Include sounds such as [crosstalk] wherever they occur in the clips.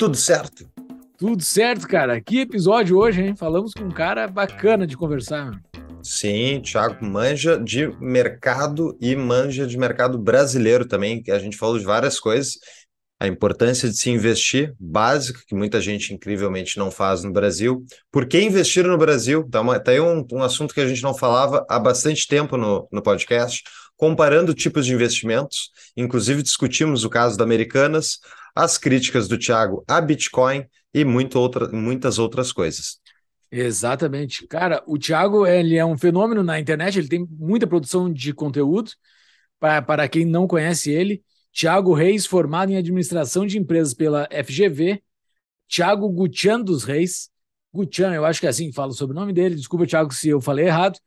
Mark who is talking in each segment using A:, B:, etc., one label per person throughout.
A: tudo certo. Tudo certo, cara. Que episódio hoje, hein? Falamos com um cara bacana de conversar.
B: Sim, Thiago manja de mercado e manja de mercado brasileiro também, que a gente falou de várias coisas. A importância de se investir, básico, que muita gente incrivelmente não faz no Brasil. Por que investir no Brasil? Tá, uma, tá aí um, um assunto que a gente não falava há bastante tempo no, no podcast, comparando tipos de investimentos. Inclusive, discutimos o caso da Americanas, as críticas do Thiago
A: a Bitcoin e muito outra, muitas outras coisas. Exatamente. Cara, o Thiago ele é um fenômeno na internet, ele tem muita produção de conteúdo. Para, para quem não conhece ele, Thiago Reis, formado em administração de empresas pela FGV, Thiago Gutian dos Reis, Gutian, eu acho que é assim que sobre o sobrenome dele, desculpa, Thiago, se eu falei errado,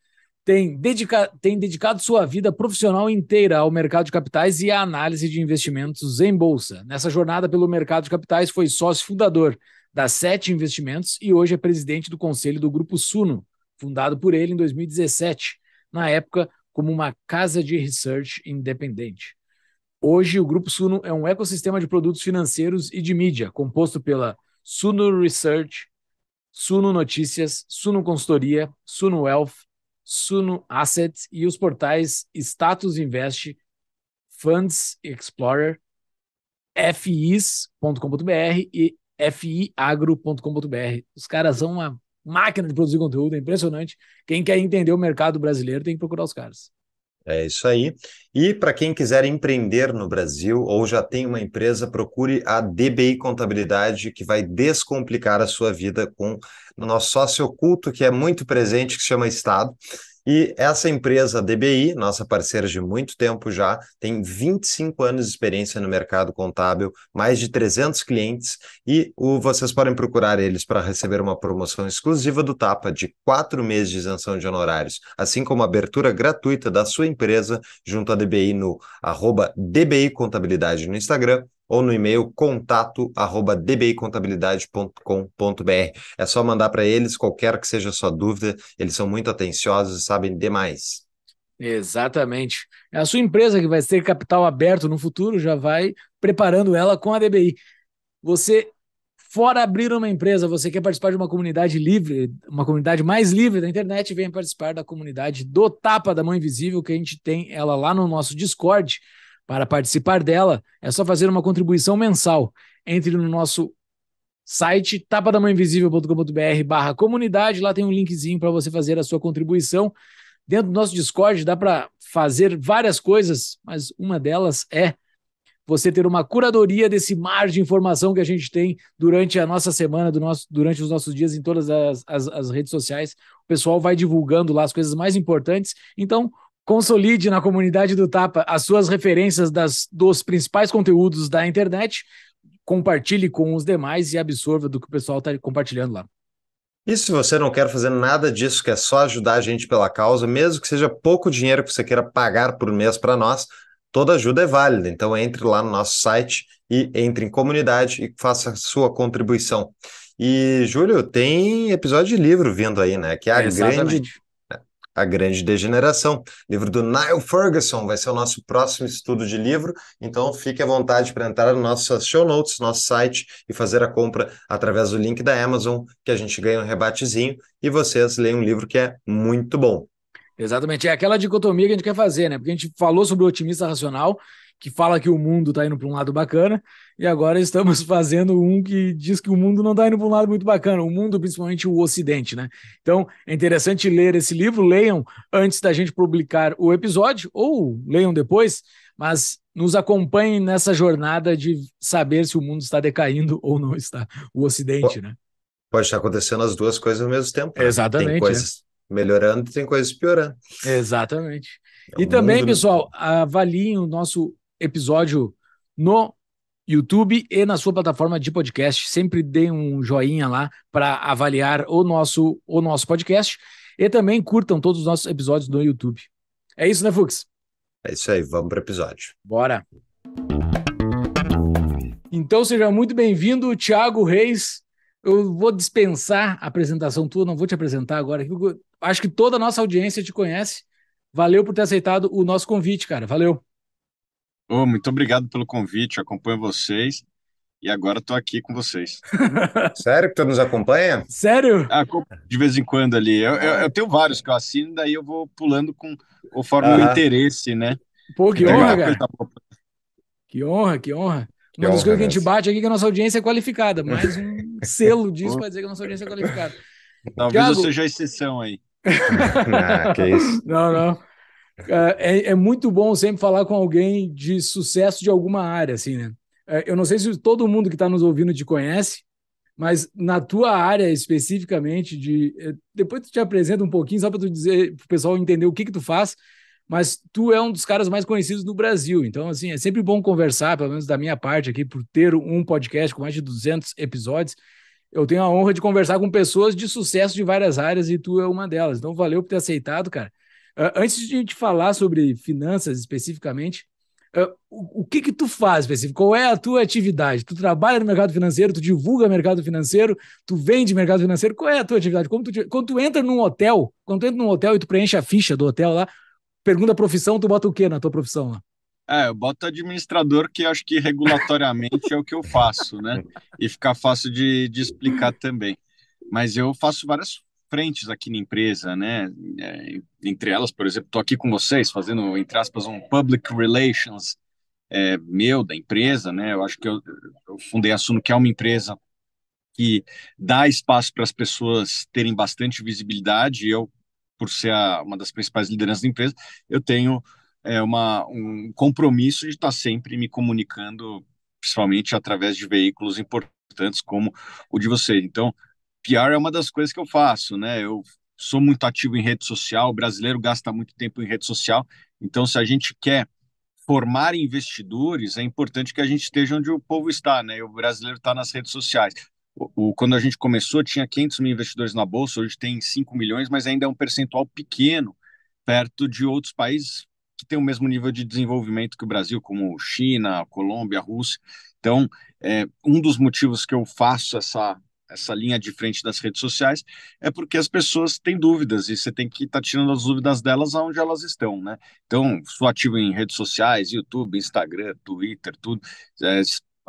A: tem, dedica tem dedicado sua vida profissional inteira ao mercado de capitais e à análise de investimentos em bolsa. Nessa jornada pelo mercado de capitais, foi sócio fundador da Sete Investimentos e hoje é presidente do conselho do Grupo Suno, fundado por ele em 2017, na época como uma casa de research independente. Hoje, o Grupo Suno é um ecossistema de produtos financeiros e de mídia, composto pela Suno Research, Suno Notícias, Suno Consultoria, Suno Wealth, Suno Asset e os portais Status Invest, Funds Explorer, fis.com.br e fiagro.com.br. Os caras são uma máquina de produzir conteúdo, é impressionante. Quem quer entender o mercado brasileiro tem que procurar os caras.
B: É isso aí. E para quem quiser empreender no Brasil ou já tem uma empresa, procure a DBI Contabilidade, que vai descomplicar a sua vida com o nosso sócio oculto, que é muito presente, que se chama Estado. E essa empresa DBI, nossa parceira de muito tempo já, tem 25 anos de experiência no mercado contábil, mais de 300 clientes e o, vocês podem procurar eles para receber uma promoção exclusiva do Tapa de 4 meses de isenção de honorários, assim como abertura gratuita da sua empresa junto à DBI no arroba DBI Contabilidade no Instagram ou no e-mail contato@dbicontabilidade.com.br É só mandar para eles qualquer que seja a sua dúvida, eles são muito atenciosos e sabem demais.
A: Exatamente. É a sua empresa que vai ter capital aberto no futuro, já vai preparando ela com a DBI. Você fora abrir uma empresa, você quer participar de uma comunidade livre, uma comunidade mais livre da internet, vem participar da comunidade do Tapa da Mão Invisível, que a gente tem ela lá no nosso Discord. Para participar dela, é só fazer uma contribuição mensal. Entre no nosso site tapadamãoinvisível.com.br barra comunidade, lá tem um linkzinho para você fazer a sua contribuição. Dentro do nosso Discord dá para fazer várias coisas, mas uma delas é você ter uma curadoria desse mar de informação que a gente tem durante a nossa semana, do nosso, durante os nossos dias em todas as, as, as redes sociais. O pessoal vai divulgando lá as coisas mais importantes. Então, Consolide na comunidade do Tapa as suas referências das, dos principais conteúdos da internet, compartilhe com os demais e absorva do que o pessoal está compartilhando lá.
B: E se você não quer fazer nada disso, que é só ajudar a gente pela causa, mesmo que seja pouco dinheiro que você queira pagar por mês para nós, toda ajuda é válida. Então entre lá no nosso site e entre em comunidade e faça a sua contribuição. E, Júlio, tem episódio de livro vindo aí, né? Que é a Exatamente. grande a Grande Degeneração. Livro do Niall Ferguson vai ser o nosso próximo estudo de livro, então fique à vontade para entrar nas nossas show notes, nosso site e fazer a compra através do link da Amazon, que a gente ganha um rebatezinho e vocês leem um livro que é muito bom.
A: Exatamente, é aquela dicotomia que a gente quer fazer, né? Porque a gente falou sobre o otimista racional que fala que o mundo está indo para um lado bacana, e agora estamos [laughs] fazendo um que diz que o mundo não está indo para um lado muito bacana, o mundo, principalmente o Ocidente, né? Então, é interessante ler esse livro, leiam antes da gente publicar o episódio, ou leiam depois, mas nos acompanhem nessa jornada de saber se o mundo está decaindo ou não está, o Ocidente, né?
B: Pode estar acontecendo as duas coisas ao mesmo tempo. Né? Exatamente. Tem né? coisas é. melhorando, tem coisas piorando. Exatamente. É um e também, mundo...
A: pessoal, avaliem o nosso episódio no YouTube e na sua plataforma de podcast. Sempre dê um joinha lá para avaliar o nosso, o nosso podcast. E também curtam todos os nossos episódios no YouTube. É isso, né, Fux? É isso aí, vamos para o episódio. Bora! Então seja muito bem-vindo, Thiago Reis. Eu vou dispensar a apresentação tua, não vou te apresentar agora. Acho que toda a nossa audiência te conhece. Valeu por ter aceitado o nosso convite, cara. Valeu.
C: Oh, muito obrigado pelo convite, eu acompanho vocês e agora estou aqui com vocês. [laughs] Sério que tu nos acompanha? Sério? Ah, de vez em quando ali. Eu, eu, eu, tenho vários que eu assino, daí eu vou pulando com, conforme ah. o interesse, né? Pô, que honra, cara.
A: Tá que honra, que honra. Uma das coisas que a gente né? bate aqui é que a nossa audiência é qualificada. Mais um [laughs] selo disso para dizer que a nossa audiência é qualificada. Talvez Thiago... eu seja a exceção aí.
B: ah,
A: [laughs] que isso. Não, não. É, é, é muito bom sempre falar com alguém de sucesso de alguma área, assim, né? É, eu não sei se todo mundo que está nos ouvindo te conhece, mas na tua área especificamente de é, depois tu te apresenta um pouquinho só para tu dizer para o pessoal entender o que que tu faz mas tu é um dos caras mais conhecidos no Brasil então assim é sempre bom conversar pelo menos da minha parte aqui por ter um podcast com mais de 200 episódios eu tenho a honra de conversar com pessoas de sucesso de várias áreas e tu é uma delas então valeu por ter aceitado cara Uh, antes de a gente falar sobre finanças especificamente, uh, o, o, que que tu faz, específico? Qual é a tua atividade? Tu trabalha no mercado financeiro, tu divulga mercado financeiro, tu vende mercado financeiro, qual é a tua atividade? Como tu, quando tu entra num hotel, quando tu entra num hotel e tu preenche a ficha do hotel lá, pergunta a profissão, tu bota o que na tua profissão lá?
C: É, eu boto administrador, que acho que regulatoriamente é o que eu faço, né? E fica fácil de, de explicar também. Mas eu faço várias frentes aqui na empresa, né? É, entre elas, por exemplo, estou aqui com vocês fazendo, entre aspas, um public relations é, meu, da empresa, né? Eu acho que eu, eu fundei a Suno, que é uma empresa que dá espaço para as pessoas terem bastante visibilidade. Eu, por ser a, uma das principais lideranças da empresa, eu tenho é, uma, um compromisso de estar tá sempre me comunicando, principalmente através de veículos importantes como o de vocês. Então, PR é uma das coisas que eu faço, né? Eu sou muito ativo em rede social, o brasileiro gasta muito tempo em rede social, então se a gente quer formar investidores, é importante que a gente esteja onde o povo está, né? E o brasileiro está nas redes sociais. O, o, quando a gente começou, tinha 500 mil investidores na Bolsa, hoje tem 5 milhões, mas ainda é um percentual pequeno, perto de outros países que têm o mesmo nível de desenvolvimento que o Brasil, como China, Colômbia, Rússia. Então, é, um dos motivos que eu faço essa essa linha de frente das redes sociais é porque as pessoas têm dúvidas e você tem que estar tá tirando as dúvidas delas aonde elas estão, né? Então, sou ativo em redes sociais, YouTube, Instagram, Twitter, tudo. É,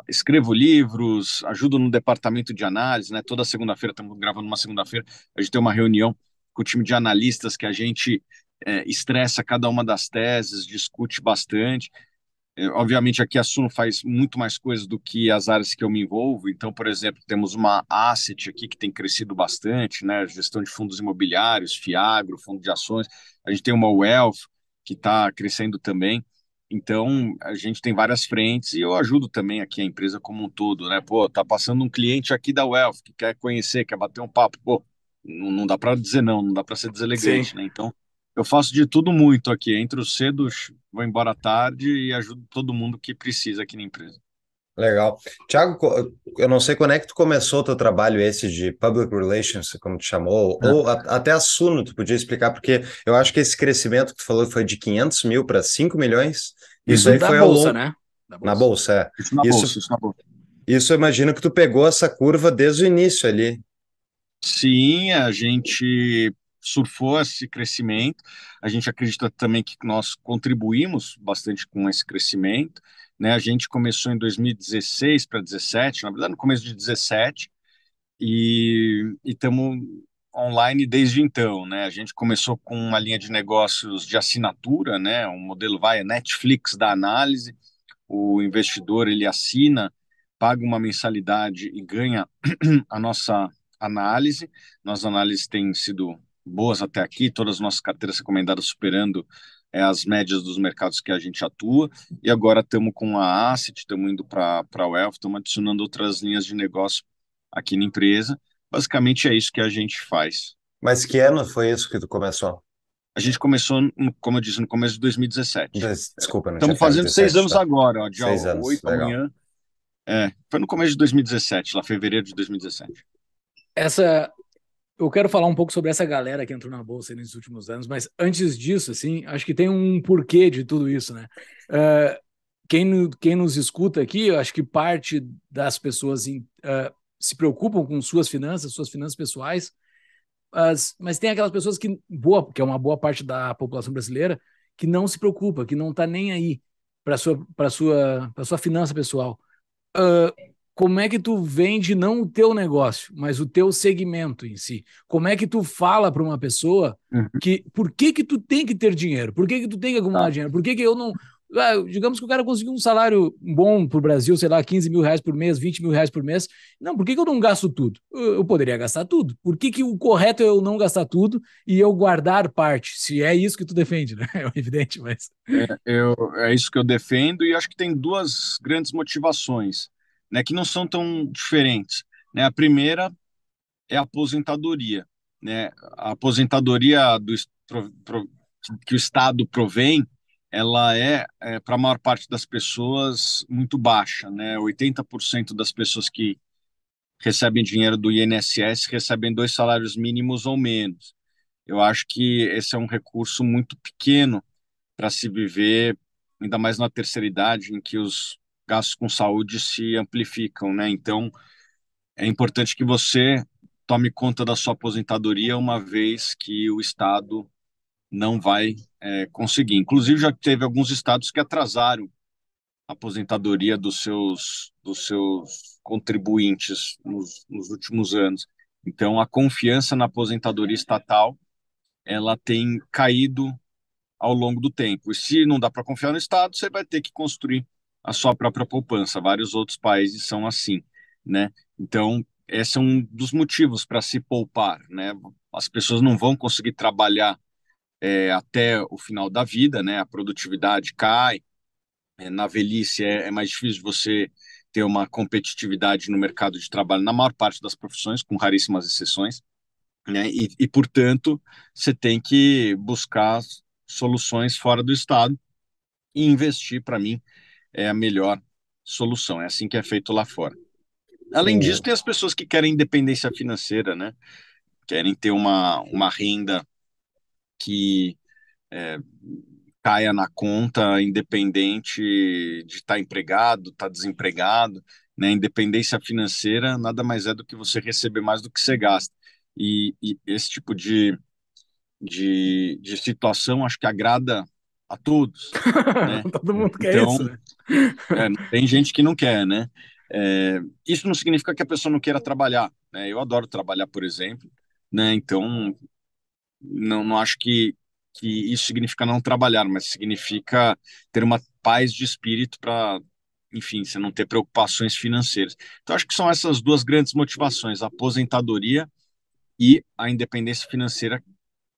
C: escrevo livros, ajudo no departamento de análise, né? Toda segunda-feira, estamos gravando uma segunda-feira, a gente tem uma reunião com o time de analistas que a gente é, estressa cada uma das teses, discute bastante. É, obviamente aqui a Suno faz muito mais coisas do que as áreas que eu me envolvo. Então, por exemplo, temos uma asset aqui que tem crescido bastante, né? Gestão de fundos imobiliários, Fiagro, fundo de ações. A gente tem uma Wealth que está crescendo também. Então, a gente tem várias frentes e eu ajudo também aqui a empresa como um todo, né? Pô, tá passando um cliente aqui da Wealth que quer conhecer, quer bater um papo. Pô, não, dá para dizer não, não dá para ser deselegante, Sim. né? Então, eu faço de tudo muito aqui. Entro cedo, vou embora tarde e ajudo todo mundo que precisa aqui na empresa.
B: Legal. Tiago, eu não sei quando é que tu começou o teu trabalho esse de public relations, como te chamou, é. ou a, até a Suno, tu podia explicar, porque eu acho que esse crescimento que tu falou foi de 500 mil para 5 milhões. Isso, uhum. isso aí foi bolsa, ao longo... né? Bolsa. Na bolsa, é. Isso na isso, bolsa, isso na bolsa. Isso eu imagino que tu pegou essa curva desde o início ali. Sim,
C: a gente surfou esse crescimento. A gente acredita também que nós contribuímos bastante com esse crescimento. Né? A gente começou em 2016 para 17, na verdade no começo de 17, e estamos online desde então, né? A gente começou com uma linha de negócios de assinatura, né? Um modelo vai a é Netflix da análise. O investidor ele assina, paga uma mensalidade e ganha [clears throat] a nossa análise. Nossa análise tem sido boas até aqui, todas as nossas carteiras recomendadas superando é, as médias dos mercados que a gente atua, e agora estamos com a Asset, estamos indo para a Wealth, estamos adicionando outras linhas de negócio aqui na empresa. Basicamente é isso que a gente faz. Mas que ano foi isso que tu começou? A gente começou, como eu disse, no começo de 2017. desculpa, não Estamos fazendo seis anos tá? agora, ó, dia 8 legal. amanhã. É, foi no começo de 2017, lá fevereiro de 2017.
A: Essa eu quero falar um pouco sobre essa galera que entrou na bolsa nesses últimos anos, mas antes disso, assim, acho que tem um porquê de tudo isso, né? Uh, quem, quem nos escuta aqui, eu acho que parte das pessoas in, uh, eh, se preocupam com suas finanças, suas finanças pessoais, mas, mas tem aquelas pessoas que boa, que é uma boa parte da população brasileira, que não se preocupa, que não está nem aí para sua para sua para sua finança pessoal. Uh, como é que tu vende não o teu negócio, mas o teu segmento em si? Como é que tu fala para uma pessoa uhum. que por que que tu tem que ter dinheiro? Por que que tu tem que acumular tá. dinheiro? Por que que eu não... Ah, digamos que o cara conseguiu um salário bom para o Brasil, sei lá, 15 mil reais por mês, 20 mil reais por mês. Não, por que, que eu não gasto tudo? Eu poderia gastar tudo. Por que, que o correto é eu não gastar tudo e eu guardar parte? Se é isso que tu defende, né? [laughs] É evidente, mas.
C: É, eu, é isso que eu defendo e acho que tem duas grandes motivações né, que não são tão diferentes. Né? A primeira é a aposentadoria. Né? A aposentadoria do, que o Estado provém, ela é, é para a maior parte das pessoas, muito baixa. Né? 80% das pessoas que recebem dinheiro do INSS recebem dois salários mínimos ou menos. Eu acho que esse é um recurso muito pequeno para se viver, ainda mais na terceira idade, em que os gastos com saúde se amplificam, né? Então, é importante que você tome conta da sua aposentadoria uma vez que o Estado não vai é, conseguir. Inclusive, já teve alguns estados que atrasaram a aposentadoria dos seus, dos seus contribuintes nos, nos últimos anos. Então, a confiança na aposentadoria estatal ela tem caído ao longo do tempo. E se não dá para confiar no Estado, você vai ter que construir a sua própria poupança. Vários outros países são assim, né? Então, esse é um dos motivos para se poupar, né? As pessoas não vão conseguir trabalhar é, até o final da vida, né? A produtividade cai, é, na velhice é, é, mais difícil você ter uma competitividade no mercado de trabalho na maior parte das profissões, com raríssimas exceções, né? E, e portanto, você tem que buscar soluções fora do Estado e investir, para mim, é a melhor solução. É assim que é feito lá fora. Além disso, tem as pessoas que querem independência financeira, né? Querem ter uma, uma renda que é, caia na conta, independente de estar tá empregado, estar tá desempregado. Né? Independência financeira nada mais é do que você receber mais do que você gasta. E, e esse tipo de, de, de situação acho que agrada a todos. [laughs] Né? Todo
A: mundo quer então, isso. Né?
C: É, tem gente que não quer, né? É, isso não significa que a pessoa não queira trabalhar. Né? Eu adoro trabalhar, por exemplo, né? Então não, não acho que, que isso significa não trabalhar, mas significa ter uma paz de espírito para, enfim, você não ter preocupações financeiras. Então acho que são essas duas grandes motivações: a aposentadoria e a independência financeira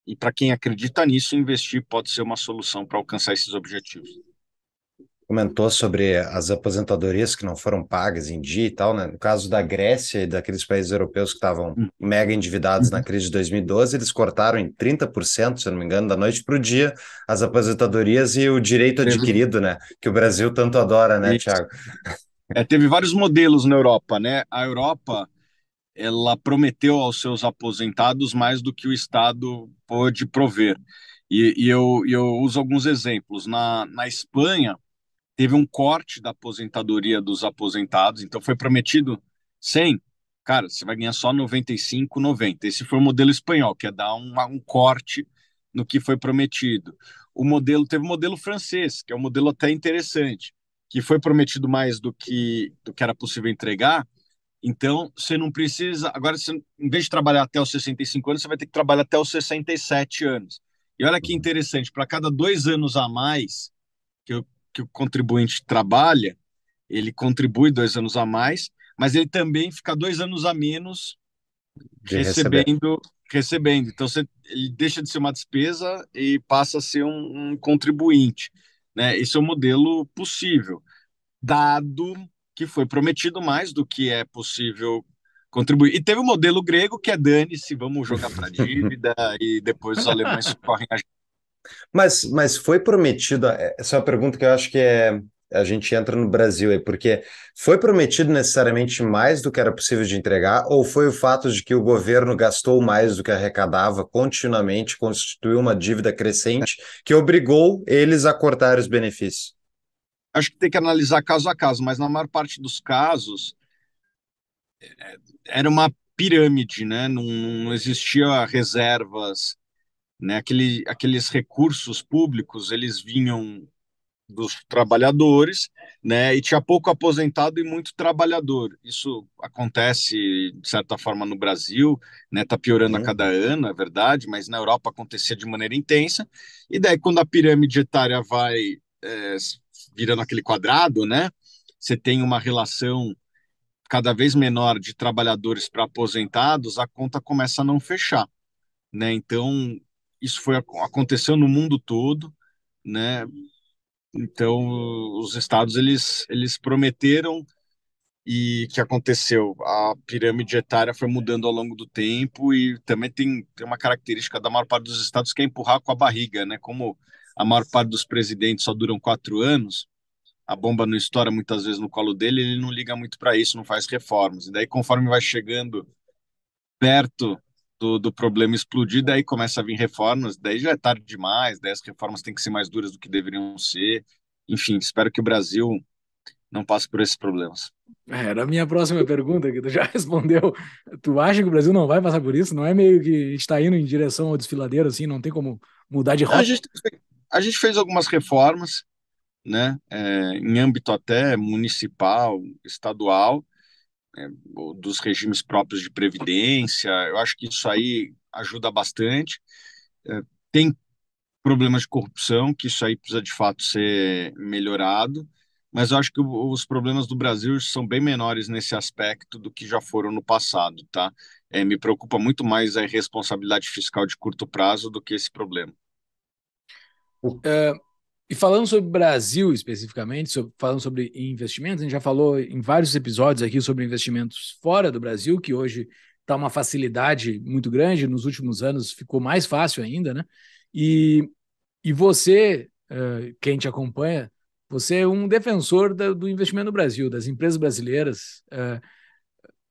C: e para quem acredita nisso, investir pode ser uma solução para alcançar esses objetivos.
B: Comentou sobre as aposentadorias que não foram pagas em dia e tal, né? No caso da Grécia e daqueles países europeus que estavam hum. mega endividados hum. na uhum. crise de 2012, eles cortaram em 30%, se eu não me engano, da noite para o dia, as aposentadorias e o direito adquirido, né? Que o Brasil tanto adora, né, Tiago? É, teve vários modelos na Europa, né? A Europa
C: ela prometeu aos seus aposentados mais do que o Estado pôde prover. E, e eu, eu, uso alguns exemplos. Na, na Espanha, teve um corte da aposentadoria dos aposentados, então foi prometido 100, cara, você vai ganhar só 95, 90. Esse foi o modelo espanhol, que é dar um, um corte no que foi prometido. O modelo teve o modelo francês, que é um modelo até interessante, que foi prometido mais do que do que era possível entregar, então, você não precisa. Agora, você, em vez de trabalhar até os 65 anos, você vai ter que trabalhar até os 67 anos. E olha que uhum. interessante: para cada dois anos a mais que, que o contribuinte trabalha, ele contribui dois anos a mais, mas ele também fica dois anos a menos
B: recebendo,
C: recebendo. Então você, ele deixa de ser uma despesa e passa a ser um, um contribuinte. Né? Esse é o modelo possível, dado que foi prometido mais do que é possível contribuir. E teve o modelo grego, que é dane-se, vamos jogar para [laughs] dívida, e depois os alemães correm a
B: mas, mas foi prometido, é, essa é uma pergunta que eu acho que é, a gente entra no Brasil aí, porque foi prometido necessariamente mais do que era possível de entregar, ou foi o fato de que o governo gastou mais do que arrecadava continuamente, constituiu uma dívida crescente que obrigou eles a cortar os benefícios? acho que tem que analisar caso a caso, mas na maior parte dos casos
C: é, era uma pirâmide, né? Não, não existia reservas, né? Aquele, aqueles recursos públicos eles vinham dos trabalhadores, né? E tinha pouco aposentado e muito trabalhador. Isso acontece de certa forma no Brasil, né? Tá piorando a uhum. cada ano, é verdade, mas na Europa acontecia de maneira intensa. E daí quando a pirâmide etária vai é, virando aquele quadrado, né? Você tem uma relação cada vez menor de trabalhadores para aposentados, a conta começa a não fechar, né? Então, isso foi aconteceu no mundo todo, né? Então, os estados eles eles prometeram e que aconteceu. A pirâmide etária foi mudando ao longo do tempo e também tem, tem uma característica da maior parte dos estados que é empurrar com a barriga, né? Como a maior parte dos presidentes só duram quatro anos, a bomba não estoura muitas vezes no colo dele, ele não liga muito para isso, não faz reformas. E daí, conforme vai chegando perto do, do problema explodir, daí começa a vir reformas, daí já é tarde demais, daí as reformas têm que ser mais duras do que deveriam ser. Enfim, espero que o Brasil não passe por esses problemas.
A: É, era a minha próxima pergunta, que tu já [laughs] respondeu. Tu acha que o Brasil não vai passar por isso? Não é meio que está indo em direção ao desfiladeiro, assim, não tem como mudar de é, rota? A gente,
C: a gente fez algumas reformas, né, é, em âmbito até municipal, estadual, é, dos regimes próprios de previdência. Eu acho que isso aí ajuda bastante. É, tem problemas de corrupção, que isso aí precisa de fato ser melhorado, mas eu acho que os problemas do Brasil são bem menores nesse aspecto do que já foram no passado, tá? É, me preocupa muito mais a irresponsabilidade fiscal de curto prazo do que
A: esse problema. Uh, e falando sobre Brasil especificamente, sobre, falando sobre investimentos, a gente já falou em vários episódios aqui sobre investimentos fora do Brasil, que hoje está uma facilidade muito grande, nos últimos anos ficou mais fácil ainda, né? E, e você, uh, quem te acompanha, você é um defensor da, do investimento no Brasil, das empresas brasileiras. Uh,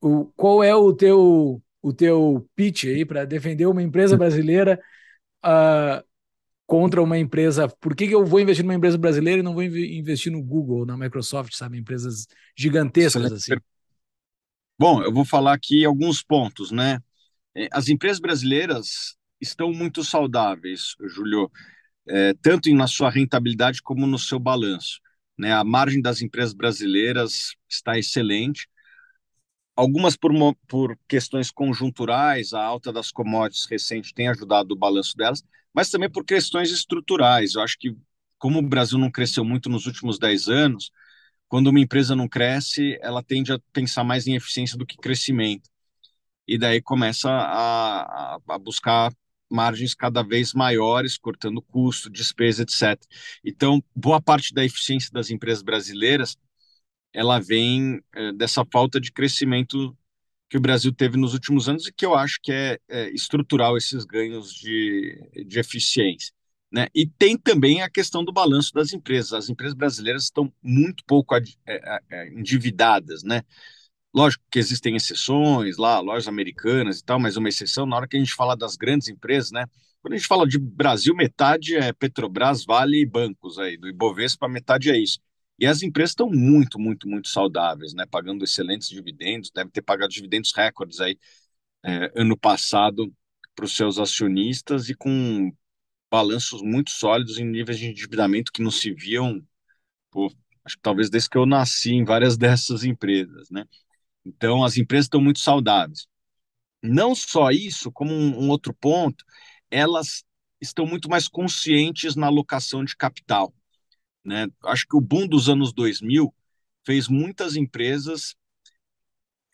A: o, qual é o teu, o teu pitch aí para defender uma empresa brasileira? Uh, [laughs] contra uma empresa. Por que, que eu vou investir numa empresa brasileira e não vou investir no Google, na Microsoft, sabe? Empresas gigantescas assim. Bom, eu vou falar
C: aqui alguns pontos, né? É, as empresas brasileiras estão muito saudáveis, Julio, é, tanto na sua rentabilidade como no seu balanço. Né? A margem das empresas brasileiras está excelente. Algumas por, por questões conjunturais, a alta das commodities recente tem ajudado o balanço delas, mas também por questões estruturais. Eu acho que, como o Brasil não cresceu muito nos últimos 10 anos, quando uma empresa não cresce, ela tende a pensar mais em eficiência do que crescimento. E daí começa a, a buscar margens cada vez maiores, cortando custo, despesa, etc. Então, boa parte da eficiência das empresas brasileiras ela vem é, dessa falta de crescimento que o Brasil teve nos últimos anos e que eu acho que é, é estrutural esses ganhos de, de eficiência. Né? E tem também a questão do balanço das empresas. As empresas brasileiras estão muito pouco ad, é, é, endividadas. Né? Lógico que existem exceções lá, lojas americanas e tal, mas uma exceção na hora que a gente fala das grandes empresas, né? Quando a gente fala de Brasil, metade é Petrobras, Vale e bancos aí, do Ibovespa, metade é isso. E as empresas estão muito, muito, muito saudáveis, né? Pagando excelentes dividendos, deve ter pagado dividendos recordes aí é, ano passado para os seus acionistas e com balanços muito sólidos em níveis de endividamento que não se viam, por acho que talvez desde que eu nasci em várias [laughs] dessas empresas, né? Então as empresas estão muito saudáveis. Não só isso, como um, um outro ponto, elas estão muito mais conscientes na alocação de capital. Né? Acho que o boom dos anos 2000 fez muitas empresas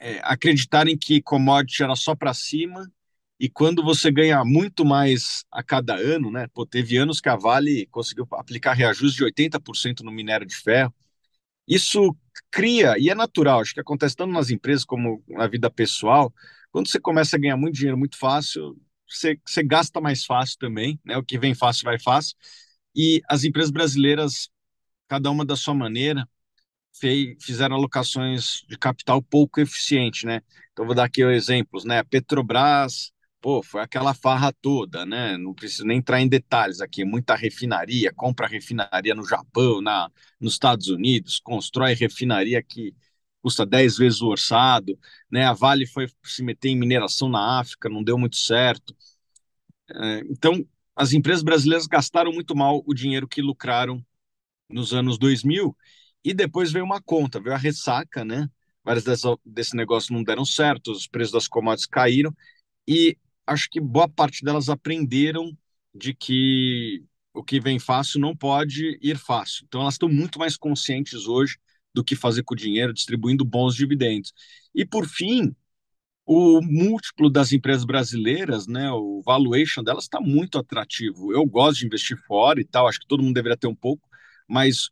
C: é, acreditarem que commodity era só para cima e quando você ganha muito mais a cada ano, né? Pô, teve anos que a Vale conseguiu aplicar reajuste de 80% no minério de ferro. Isso cria, e é natural, acho que acontece tanto nas empresas como na vida pessoal, quando você começa a ganhar muito dinheiro muito fácil, você, você gasta mais fácil também, né? O que vem fácil vai fácil. E as empresas brasileiras cada uma da sua maneira, fez, fizeram alocações de capital pouco eficiente, né? Então vou dar aqui exemplos, né? A Petrobras, pô, foi aquela farra toda, né? Não preciso nem entrar em detalhes aqui, muita refinaria, compra refinaria no Japão, na nos Estados Unidos, constrói refinaria que custa 10 vezes o orçado, né? A Vale foi se meter em mineração na África, não deu muito certo. É, então, as empresas brasileiras gastaram muito mal o dinheiro que lucraram nos anos 2000, e depois veio uma conta, veio a ressaca, né? Várias desse negócio não deram certo, os preços das commodities caíram, e acho que boa parte delas aprenderam de que o que vem fácil não pode ir fácil. Então elas estão muito mais conscientes hoje do que fazer com o dinheiro, distribuindo bons dividendos. E por fim, o múltiplo das empresas brasileiras, né, o valuation delas está muito atrativo. Eu gosto de investir fora e tal, acho que todo mundo deveria ter um pouco, mas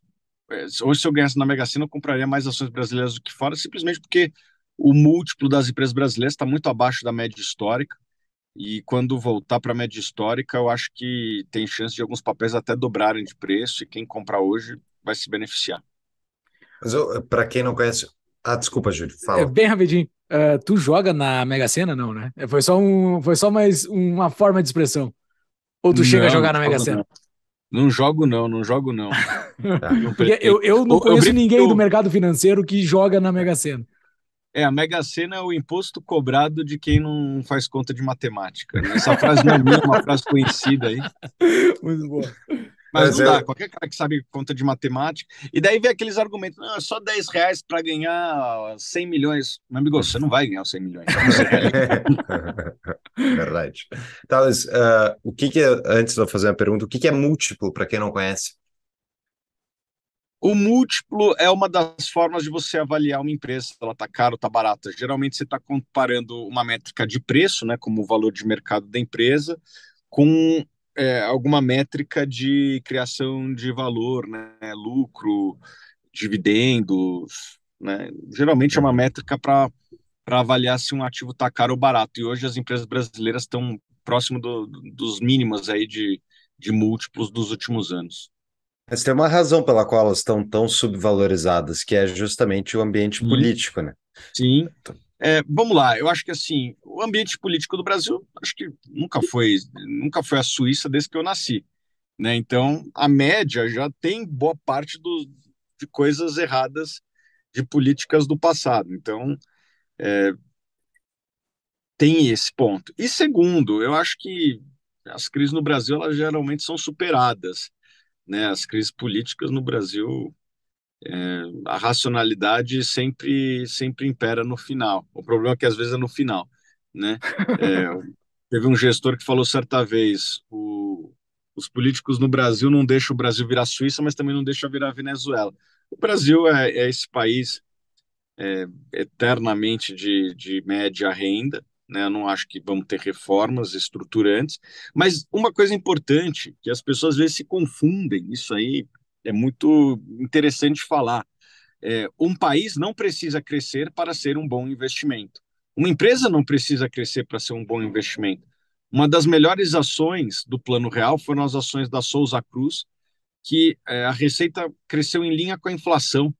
C: é, hoje se eu ganhasse na Mega Sena, eu compraria mais ações brasileiras do que fora, simplesmente porque o múltiplo das empresas brasileiras está muito abaixo da média histórica, e quando voltar para a média histórica, eu acho que tem chance de alguns papéis até dobrarem de preço, e quem comprar hoje vai se beneficiar.
B: Mas para quem não conhece... Ah, desculpa, Júlio, fala. É,
A: bem rapidinho. Uh, tu joga na Mega Sena, não, né? É, foi só, um, foi só mais uma forma de expressão. Ou tu não, chega a jogar na Mega Sena? Não jogo, não, não jogo, não. [laughs] Tá. não eu, eu não conheço eu, ninguém do mercado financeiro que joga na Mega Sena.
C: É, a Mega Sena é o imposto cobrado de quem não faz conta de matemática. Né? Essa frase não é minha, é uma frase conhecida aí. [laughs] Muito boa. Mas, Mas não é... dá, qualquer cara que sabe conta de matemática. E daí vem aqueles argumentos: não, é só 10 reais para ganhar 100 milhões. Meu amigo, você não vai ganhar 100 milhões. [laughs]
B: Verdade. Thales, uh, o que, que é, antes de eu fazer uma pergunta, o que, que é múltiplo para quem não conhece? O múltiplo
C: é uma das formas de você avaliar uma empresa, se ela está cara ou está barata. Geralmente você está comparando uma métrica de preço, né, como o valor de mercado da empresa, com é, alguma métrica de criação de valor, né? lucro, dividendos. Né? Geralmente é uma uhum. métrica para avaliar se um ativo está caro ou barato. E hoje as empresas brasileiras estão próximo do, dos mínimos aí de, de múltiplos dos últimos anos.
B: Mas tem uma razão pela qual elas estão tão subvalorizadas, que é justamente o ambiente uhum. político, né? Sim. Então, é, vamos lá,
C: eu acho que assim, o ambiente político do Brasil, acho que nunca foi, nunca foi a Suíça desde que eu nasci. Né? Então, a média já tem boa parte do, de coisas erradas de políticas do passado. Então, é, tem esse ponto. E segundo, eu acho que as crises no Brasil elas geralmente são superadas. Né? As crises políticas no Brasil é, a racionalidade sempre sempre impera no final. O problema é que às vezes é no final, né? É, teve um gestor que falou certa vez: o, os políticos no Brasil não deixam o Brasil virar Suíça, mas também não deixam virar Venezuela. O Brasil é, é esse país é, eternamente de, de média renda, né? Eu não acho que vamos ter reformas estruturantes, mas uma coisa importante que as pessoas às vezes se confundem, isso aí é muito interessante falar. É, um país não precisa crescer para ser um bom investimento. Uma empresa não precisa crescer para ser um bom investimento. Uma das melhores ações do Plano Real foram as ações da Souza Cruz, que é, a receita cresceu em linha com a inflação,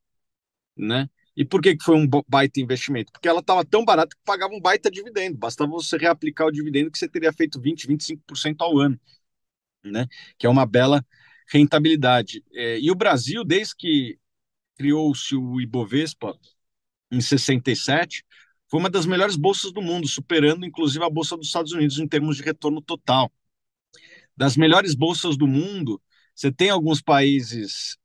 C: né? E por que, que foi um baita investimento? Porque ela estava tão barata que pagava um baita dividendo. Bastava você reaplicar o dividendo que você teria feito 20, 25% ao ano, né? Que é uma bela rentabilidade. É, e o Brasil, desde que criou-se o Ibovespa em 67, foi uma das melhores bolsas do mundo, superando inclusive a bolsa dos Estados Unidos em termos de retorno total. Das melhores bolsas do mundo, você tem alguns países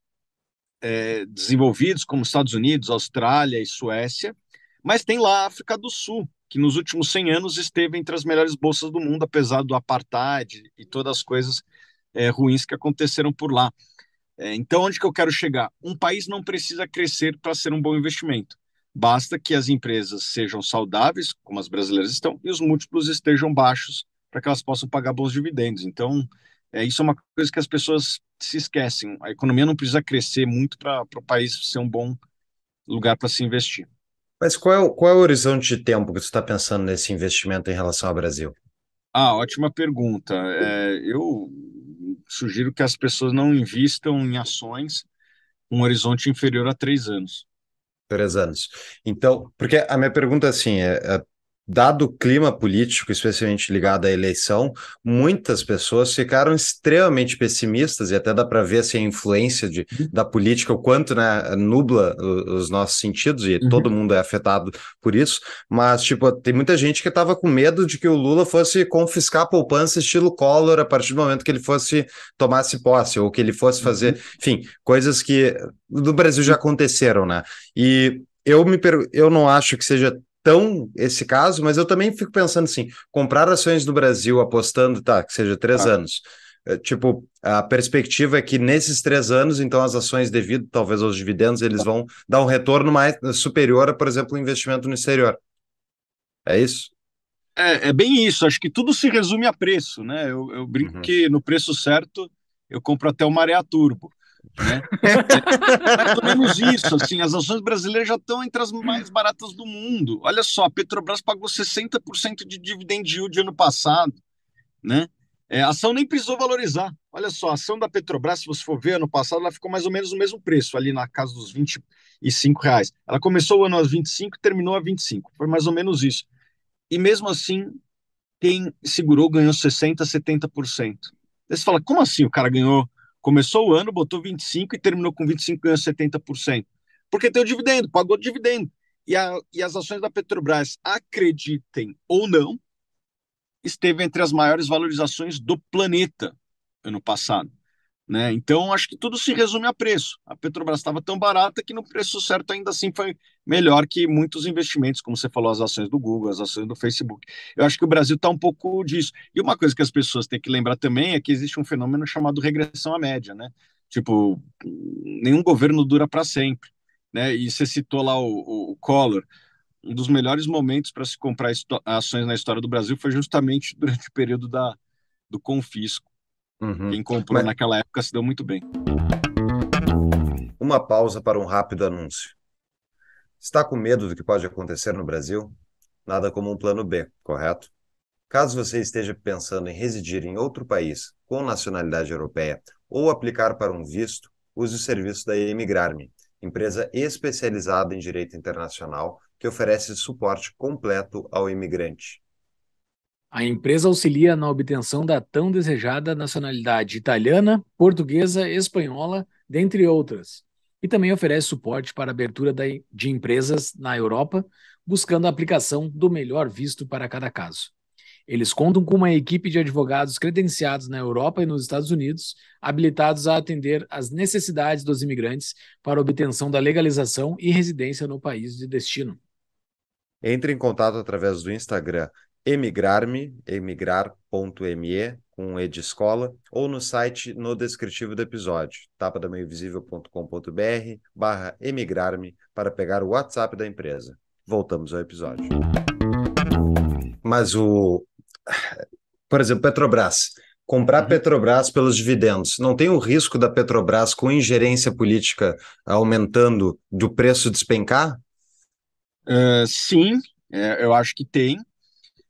C: é, desenvolvidos, como Estados Unidos, Austrália e Suécia, mas tem lá a África do Sul, que nos últimos 100 anos esteve entre as melhores bolsas do mundo, apesar do apartheid e todas as coisas é, ruins que aconteceram por lá. É, então, onde que eu quero chegar? Um país não precisa crescer para ser um bom investimento. Basta que as empresas sejam saudáveis, como as brasileiras estão, e os múltiplos estejam baixos para que elas possam pagar bons dividendos. Então, é, isso é uma coisa que as pessoas se esquecem. A economia não precisa crescer muito para o país
B: ser um bom lugar para se investir. Mas qual é, qual é o horizonte de tempo que você está pensando nesse investimento em relação ao Brasil?
C: Ah, ótima pergunta. É, eu sugiro que as pessoas não invistam em ações com um horizonte inferior a três anos.
B: Três anos. Então, porque a minha pergunta é assim, é, assim: dado o clima político, especialmente ligado à eleição, muitas pessoas ficaram extremamente pessimistas, e até dá para ver assim, a influência de, uhum. da política, o quanto né, nubla os nossos sentidos, e uhum. todo mundo é afetado por isso. Mas, tipo, tem muita gente que estava com medo de que o Lula fosse confiscar a poupança estilo Collor a partir do momento que ele fosse tomasse posse, ou que ele fosse fazer, uhum. enfim, coisas que no Brasil já uhum. aconteceram, né? E eu, me per... eu não acho que seja tão esse caso, mas eu também fico pensando assim: comprar ações no Brasil apostando, tá, que seja três ah. anos. Eh, tipo, a perspectiva é que nesses três anos, então as ações, devido talvez aos dividendos, eles vão dar um retorno mais eh, superior a, por exemplo, o investimento no exterior. É isso? É, é bem isso. Acho que tudo se resume a preço, né? Eu, eu brinco uhum. que no
C: preço certo eu compro até o Marea Turbo. Né? [laughs] mais ou menos isso, assim, as ações brasileiras já estão entre as mais baratas do mundo. Olha só, a Petrobras pagou 60% de dividend yield ano passado, né? É, a ação nem precisou valorizar. Olha só, a ação da Petrobras, se você for ver, ano passado ela ficou mais ou menos no mesmo preço, ali na casa dos 25 reais. Ela começou o ano aos 25 e terminou a 25. Foi mais ou menos isso. E mesmo assim, quem segurou ganhou 60%, 70%. Aí você fala, como assim o cara ganhou Começou o ano, botou 25% e terminou com 25% ganhando 70%. Porque tem o dividendo, pagou o dividendo. E, a, e as ações da Petrobras, acreditem ou não, esteve entre as maiores valorizações do planeta ano passado. Né? Então, acho que tudo se resume a preço. A Petrobras estava tão barata que no preço certo ainda assim foi melhor que muitos investimentos, como você falou, as ações do Google, as ações do Facebook. Eu acho que o Brasil está um pouco disso. E uma coisa que as pessoas têm que lembrar também é que existe um fenômeno chamado regressão à média. Né? Tipo, nenhum governo dura para sempre. Né? E você citou lá o, o Collor um dos melhores momentos para se comprar ações na história do Brasil foi justamente [laughs] durante o período da, do confisco.
B: Uhum. Quem comprou Mas... naquela época se deu muito bem. Uma pausa para um rápido anúncio. Está com medo do que pode acontecer no Brasil? Nada como um plano B, correto? Caso você esteja pensando em residir em outro país com nacionalidade europeia ou aplicar para um visto, use o serviço da Emigrar-me, empresa especializada em direito internacional que oferece suporte completo ao
A: imigrante. A empresa auxilia na obtenção da tão desejada nacionalidade italiana, portuguesa, espanhola, dentre outras, e também oferece suporte para a abertura de empresas na Europa, buscando a aplicação do melhor visto para cada caso. Eles contam com uma equipe de advogados credenciados na Europa e nos Estados Unidos, habilitados a atender às necessidades dos imigrantes para obtenção da legalização e residência no país de destino.
B: Entre em contato através do Instagram emigrar-me, emigrar.me, com E de escola, ou no site no descritivo do episódio, tapadameiovisível.com.br barra emigrar-me para pegar o WhatsApp da empresa. Voltamos ao episódio. Mas o... Por exemplo, Petrobras. Comprar uhum. Petrobras pelos dividendos. Não tem o risco da Petrobras, com ingerência política aumentando, do preço despencar? Uh, sim, é, eu acho que tem.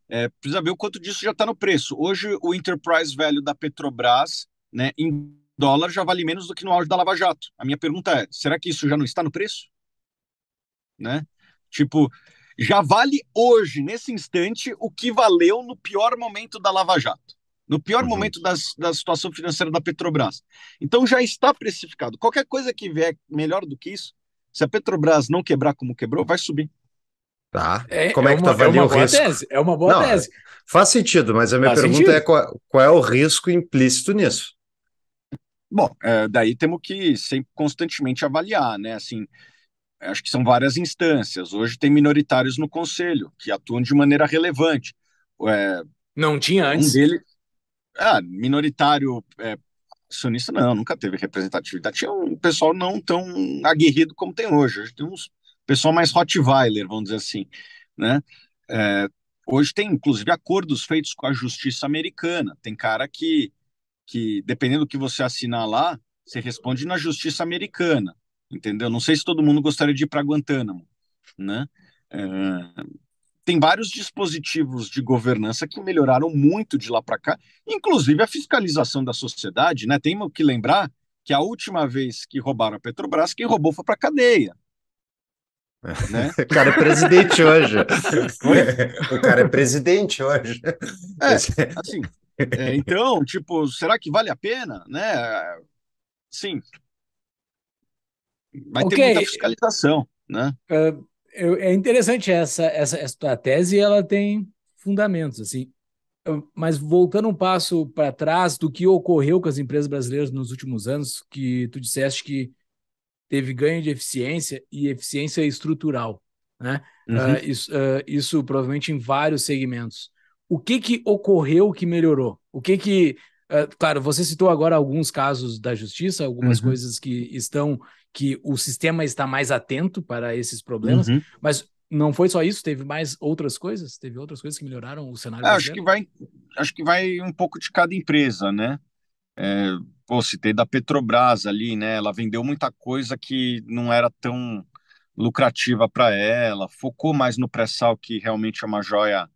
C: É, precisa ver o quanto disso já está no preço. Hoje, o enterprise velho da Petrobras, né, em dólar, já vale menos do que no auge da Lava Jato. A minha pergunta é: será que isso já não está no preço? Né? Tipo, já vale hoje, nesse instante, o que valeu no pior momento da Lava Jato, no pior uhum. momento das, da situação financeira da Petrobras. Então, já está precificado. Qualquer coisa que vier melhor do que isso, se a Petrobras não quebrar como quebrou, vai subir.
B: Tá. É, Como é, é que uma, tá? valendo é o risco? Tese, é uma boa Não, tese. Faz sentido, mas a minha faz pergunta sentido. é qual, qual, é o risco implícito
C: nisso? Bom, é, daí temos que sempre constantemente avaliar, né? Assim, acho que são várias instâncias. Hoje tem minoritários no conselho que atuam de maneira relevante. É, não tinha antes. Um dele, ah, é, minoritário sionista é, não, nunca teve representatividade. Tinha um pessoal não tão aguerrido como tem hoje. Hoje tem uns pessoal mais Rottweiler, vamos dizer assim, né? É, hoje tem, inclusive, acordos feitos com a justiça americana. Tem cara que, que dependendo do que você assinar lá, você responde na justiça americana, entendeu? Não sei se todo mundo gostaria de ir para Guantánamo, né? É, tem vários dispositivos de governança que melhoraram muito de lá para cá, inclusive a fiscalização da sociedade, né? Tem que lembrar que a última vez que roubaram a Petrobras, quem roubou foi para a cadeia,
B: né? [laughs] o cara é presidente hoje. [laughs] o
C: cara é presidente hoje. É, é [laughs] assim, é, então, tipo, será que vale
A: a pena? Né? Sim. Vai okay. ter muita
C: fiscalização, né?
A: Uh, é interessante essa, essa, essa tese, ela tem fundamentos, assim. Mas voltando um passo para trás do que ocorreu com as empresas brasileiras nos últimos anos, que tu disseste que teve ganho de eficiência e eficiência estrutural. Né? Uhum. Uh, isso, uh, isso, provavelmente em vários segmentos. O que, que ocorreu que melhorou? O que que... Uh, claro, você citou agora alguns casos da justiça, algumas uhum. coisas que estão... que o sistema está mais atento para esses problemas, uhum. mas não foi só isso, teve mais outras coisas? Teve outras coisas que melhoraram o cenário? Ah, acho, que
C: vai, acho que vai um pouco de cada empresa, né? É, pô, citei da Petrobras ali, né? Ela vendeu muita coisa que não era tão lucrativa para ela, focou mais no pré-sal, que realmente é uma joia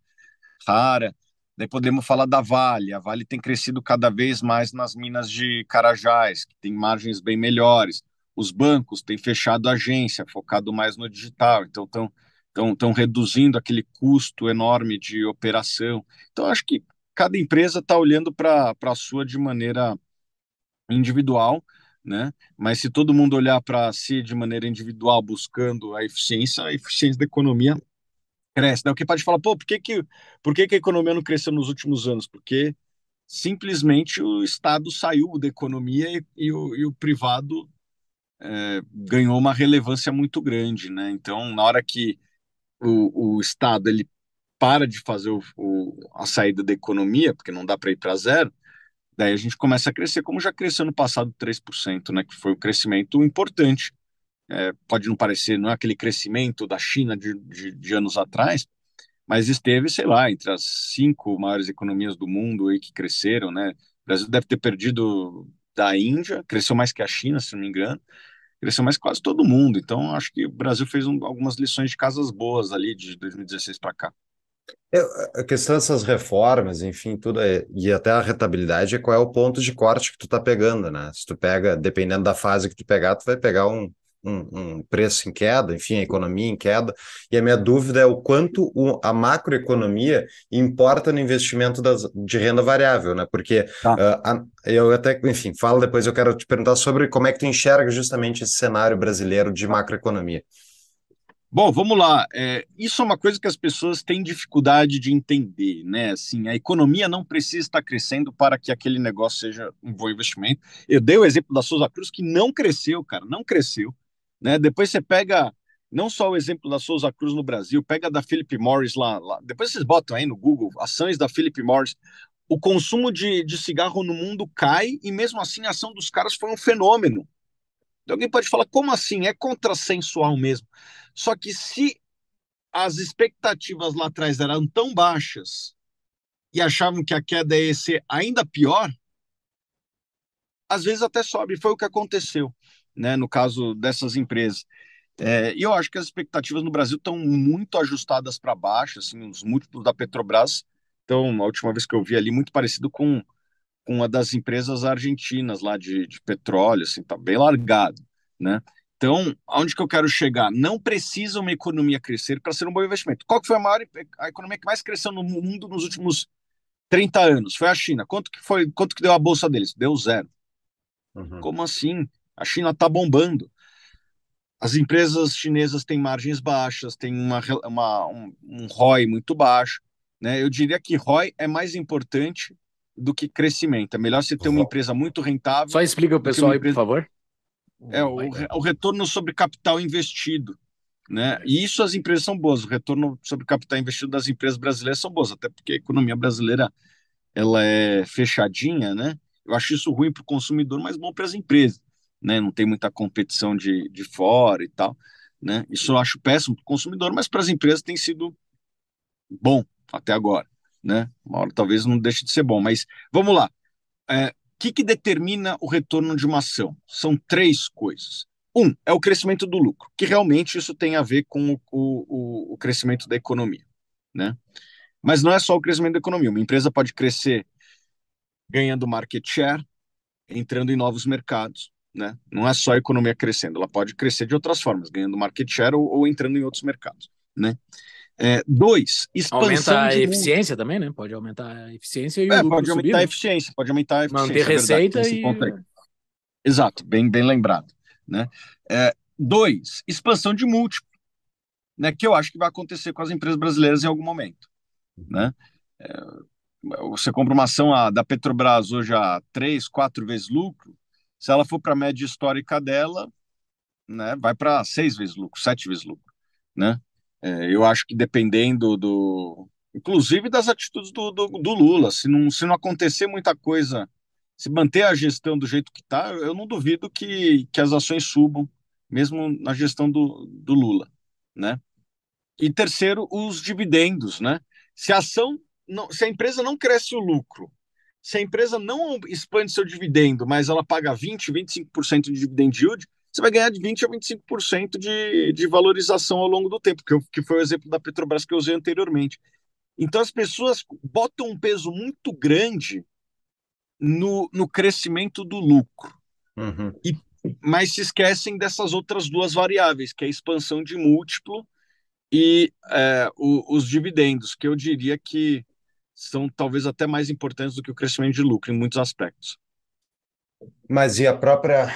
C: rara. Daí podemos falar da Vale. A Vale tem crescido cada vez mais nas minas de Carajás, que tem margens bem melhores. Os bancos têm fechado a agência, focado mais no digital, então estão reduzindo aquele custo enorme de operação. Então, acho que cada empresa está olhando para a sua de maneira individual, né? Mas se todo mundo olhar para si de maneira individual, buscando a eficiência, a eficiência da economia cresce. Daí né? o que pode falar, pô, por que, que, por que, que a economia não cresceu nos últimos anos? Porque simplesmente o Estado saiu da economia e, e, o, e o, privado é, ganhou uma relevância muito grande, né? Então, na hora que o, o Estado ele para de fazer o, o, a saída da economia, porque não dá para ir para zero, Daí a gente começa a crescer, como já cresceu no passado 3%, né, que foi um crescimento importante. É, pode não parecer, não é aquele crescimento da China de, de, de anos atrás, mas esteve, sei lá, entre as cinco maiores economias do mundo aí que cresceram, né? O Brasil deve ter perdido da Índia, cresceu mais que a China, se não me engano, cresceu mais que quase todo mundo. Então, acho que o Brasil fez um, algumas lições de casas boas ali de 2016 para cá.
B: A questão dessas reformas, enfim, tudo é, e até a rentabilidade é qual é o ponto de corte que tu tá pegando, né? Se tu pega, dependendo da fase que tu pegar, tu vai pegar um, um, um preço em queda, enfim, a economia em queda. E a minha dúvida é o quanto o, a macroeconomia importa no investimento das, de renda variável, né? Porque tá. uh, a, eu até, enfim, falo depois, eu quero te perguntar sobre como é que tu enxerga justamente esse cenário brasileiro de macroeconomia.
C: Bom, vamos lá. É, isso é uma coisa que as pessoas têm dificuldade de entender, né? Assim, a economia não precisa estar crescendo para que aquele negócio seja um bom investimento. Eu dei o exemplo da Souza Cruz que não cresceu, cara, não cresceu. Né? Depois você pega não só o exemplo da Souza Cruz no Brasil, pega da Philip Morris lá, lá. Depois vocês botam aí no Google ações da Philip Morris. O consumo de, de cigarro no mundo cai e mesmo assim a ação dos caras foi um fenômeno. Então alguém pode falar, como assim? É contrassensual mesmo. Só que se as expectativas lá atrás eram tão baixas e achavam que a queda ia ser ainda pior, às vezes até sobe. Foi o que aconteceu, né? No caso dessas empresas. É, e eu acho que as expectativas no Brasil estão muito ajustadas para baixo, assim, os múltiplos da Petrobras estão, a última vez que eu vi ali, muito parecido com com uma das empresas argentinas lá de, de petróleo, assim, tá bem largado, né? Então, aonde que eu quero chegar? Não precisa uma economia crescer para ser um bom investimento. Qual que foi a maior a economia que mais cresceu no mundo nos últimos 30 anos? Foi a China. Quanto que foi? Quanto que deu a bolsa deles? Deu zero. Uhum. Como assim? A China tá bombando. As empresas chinesas têm margens baixas, têm uma, uma um, um ROI muito baixo. Né? Eu diria que ROI é mais importante do que crescimento. É melhor você ter uma empresa muito rentável. Só explica o pessoal empresa... aí, por favor. É hum, o, o, retorno sobre capital investido. Né? É. E isso as empresas são boas, o retorno sobre capital investido das empresas brasileiras são boas, até porque a economia brasileira ela é fechadinha, né? Eu acho isso ruim para o consumidor, mas bom para as empresas, né? Não tem muita competição de, de fora e tal, né? Isso eu acho péssimo para o consumidor, mas para as empresas tem sido bom até agora né? Uma hora talvez não deixe de ser bom, mas vamos lá. O é, que, que determina o retorno de uma ação? São três coisas. Um é o crescimento do lucro, que realmente isso tem a ver com o, o, o crescimento da economia, né? Mas não é só o crescimento da economia. Uma empresa pode crescer ganhando market share, entrando em novos mercados, né? Não é só a economia crescendo, ela pode crescer de outras formas, ganhando market share ou, ou entrando em outros mercados, né? É, dois, expansão. Aumenta a eficiência também, né? Pode aumentar a eficiência e é, o lucro Pode aumentar subir, a eficiência, pode aumentar a eficiência. Manter é receita verdade, e. Exato, bem, bem lembrado. Né? É, dois, expansão de múltiplo, né? Que eu acho que vai acontecer com as empresas brasileiras em algum momento. Né? É, você compra uma ação a, da Petrobras hoje a três, quatro vezes lucro, se ela for para a média histórica dela, né, vai para seis vezes lucro, sete vezes lucro. Né? É, eu acho que dependendo do. Inclusive das atitudes do, do, do, Lula, se não, se não acontecer muita coisa, se manter a gestão do jeito que está, eu não duvido que, que as ações subam, mesmo na gestão do, do Lula. Né? E terceiro, os dividendos. Né? Se a ação. Não, se a empresa não cresce o lucro, se a empresa não expande seu dividendo, mas ela paga 20, 25% de dividend yield, você vai ganhar de 20% a 25% de, de valorização ao longo do tempo, que, eu, que foi o exemplo da Petrobras que eu usei anteriormente. Então, as pessoas botam um peso muito grande no, no crescimento do lucro, uhum. e, mas se esquecem dessas outras duas variáveis, que é a expansão de múltiplo e é, o, os dividendos, que eu diria que são talvez até mais importantes do que o crescimento de lucro em muitos aspectos.
B: Mas e a própria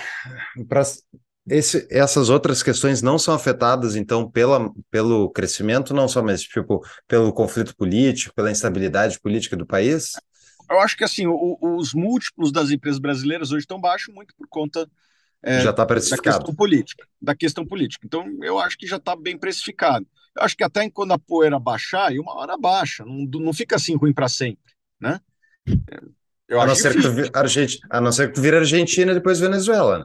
B: esse, essas outras questões não são afetadas, então, pela, pelo crescimento, não só, mas tipo, pelo conflito político, pela instabilidade política do país?
C: Eu acho que assim, o, os múltiplos das empresas brasileiras hoje estão baixos muito por conta
B: é, já tá precificado. da questão
C: política. Da questão política. Então, eu acho que já está bem precificado. Eu acho que até quando a poeira baixar, e uma hora baixa, não, não fica assim ruim para sempre,
B: né? Eu a, não ser que tu, a não ser que tu vira Argentina e depois Venezuela. Né?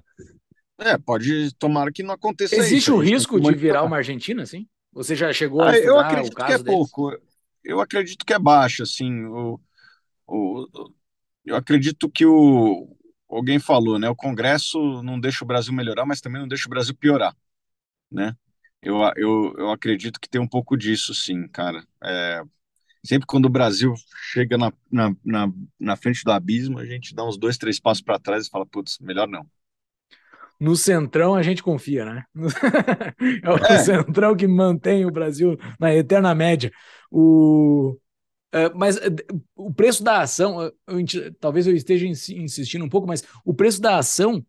B: É, pode, tomara que não aconteça Existe isso, o risco de virar
A: uma Argentina, assim? Você já chegou ah, a Eu acredito que é pouco. Eu acredito
C: que é baixo, assim. O, o, eu acredito que o alguém falou, né? O Congresso não deixa o Brasil melhorar, mas também não deixa o Brasil piorar, né? Eu, eu, eu acredito que tem um pouco disso, sim, cara. É, sempre quando o Brasil chega na, na, na, na frente do abismo, a gente dá uns dois, três passos para trás e fala, putz, melhor não
A: no Centrão a gente confia, né? [laughs] é o é. Centrão que mantém o Brasil na eterna média. O, é, mas é, o preço da ação, eu, talvez eu esteja insistindo um pouco, mas o preço da ação,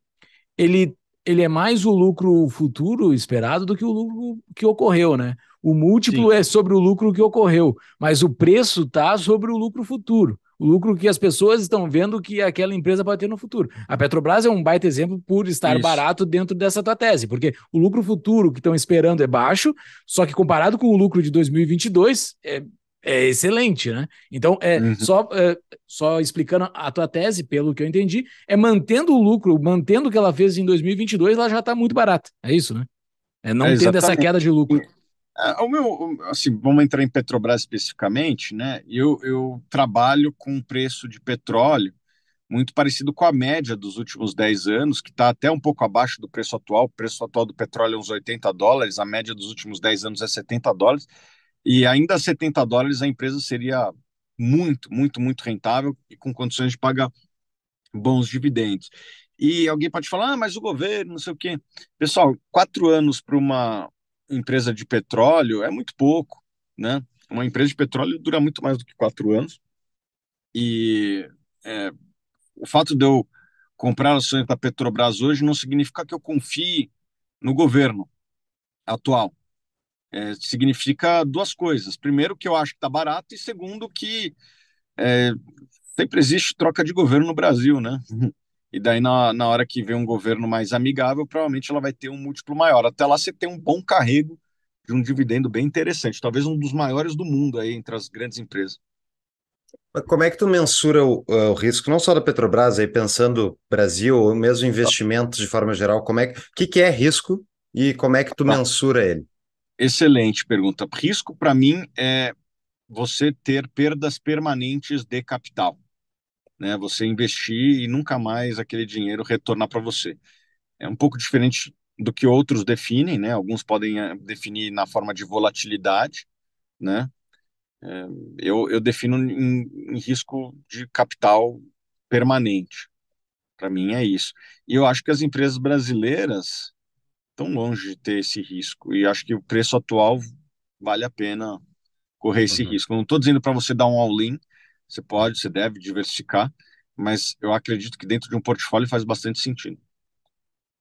A: ele, ele é mais o lucro futuro esperado do que o lucro que ocorreu, né? O múltiplo Sim. é sobre o lucro que ocorreu, mas o preço tá sobre o lucro futuro o lucro que as pessoas estão vendo que aquela empresa pode ter no futuro. A Petrobras é um baita exemplo por estar Isso. barato dentro dessa tua tese, porque o lucro futuro que estão esperando é baixo, só que comparado com o lucro de 2022, é, é excelente, né? Então, é, uhum. só, é, só explicando a tua tese, pelo que eu entendi, é mantendo o lucro, mantendo o que ela fez em 2022, ela já está muito barata. É isso, né? É não é tendo essa queda de lucro.
C: É, o meu, assim, vamos entrar em Petrobras especificamente, né? Eu, eu trabalho com um preço de petróleo muito parecido com a média dos últimos 10 anos, que está até um pouco abaixo do preço atual. O preço atual do petróleo é uns 80 dólares, a média dos últimos 10 anos é 70 dólares, e ainda a 70 dólares a empresa seria muito, muito, muito rentável e com condições de pagar bons dividendos. E alguém pode falar, ah, mas o governo, não sei o quê. Pessoal, quatro anos para uma empresa de petróleo é muito pouco, né? Uma empresa de petróleo dura muito mais do que quatro anos. E é, o fato de eu comprar ações da Petrobras hoje não significa que eu confie no governo atual. É, significa duas coisas. Primeiro, que eu acho que está barato, e segundo, que é, sempre existe troca de governo no Brasil, né? E daí, na, na hora que vem um governo mais amigável, provavelmente ela vai ter um múltiplo maior. Até lá você tem um bom carrego de um dividendo bem interessante, talvez um dos maiores do mundo aí entre as grandes empresas.
B: Como é que tu mensura o, eh, o, risco, não só da Petrobras, aí pensando Brasil, ou mesmo tá. investimentos de forma geral, como é que, que, que é risco e como é que tu tá. mensura ele? Excelente pergunta. Risco, para mim, é você ter
C: perdas permanentes de capital né? Você investir e nunca mais aquele dinheiro retornar para você. É um pouco diferente do que outros definem, né? Alguns podem eh, definir na forma de volatilidade, né? Eh, eu, eu defino em, em risco de capital permanente. Para mim é isso. E eu acho que as empresas brasileiras estão longe de ter esse risco. E acho que o preço atual vale a pena correr esse uhum. risco. Não estou dizendo para você dar um all-in, você pode, você deve diversificar, mas eu acredito que dentro de um portfólio faz bastante sentido.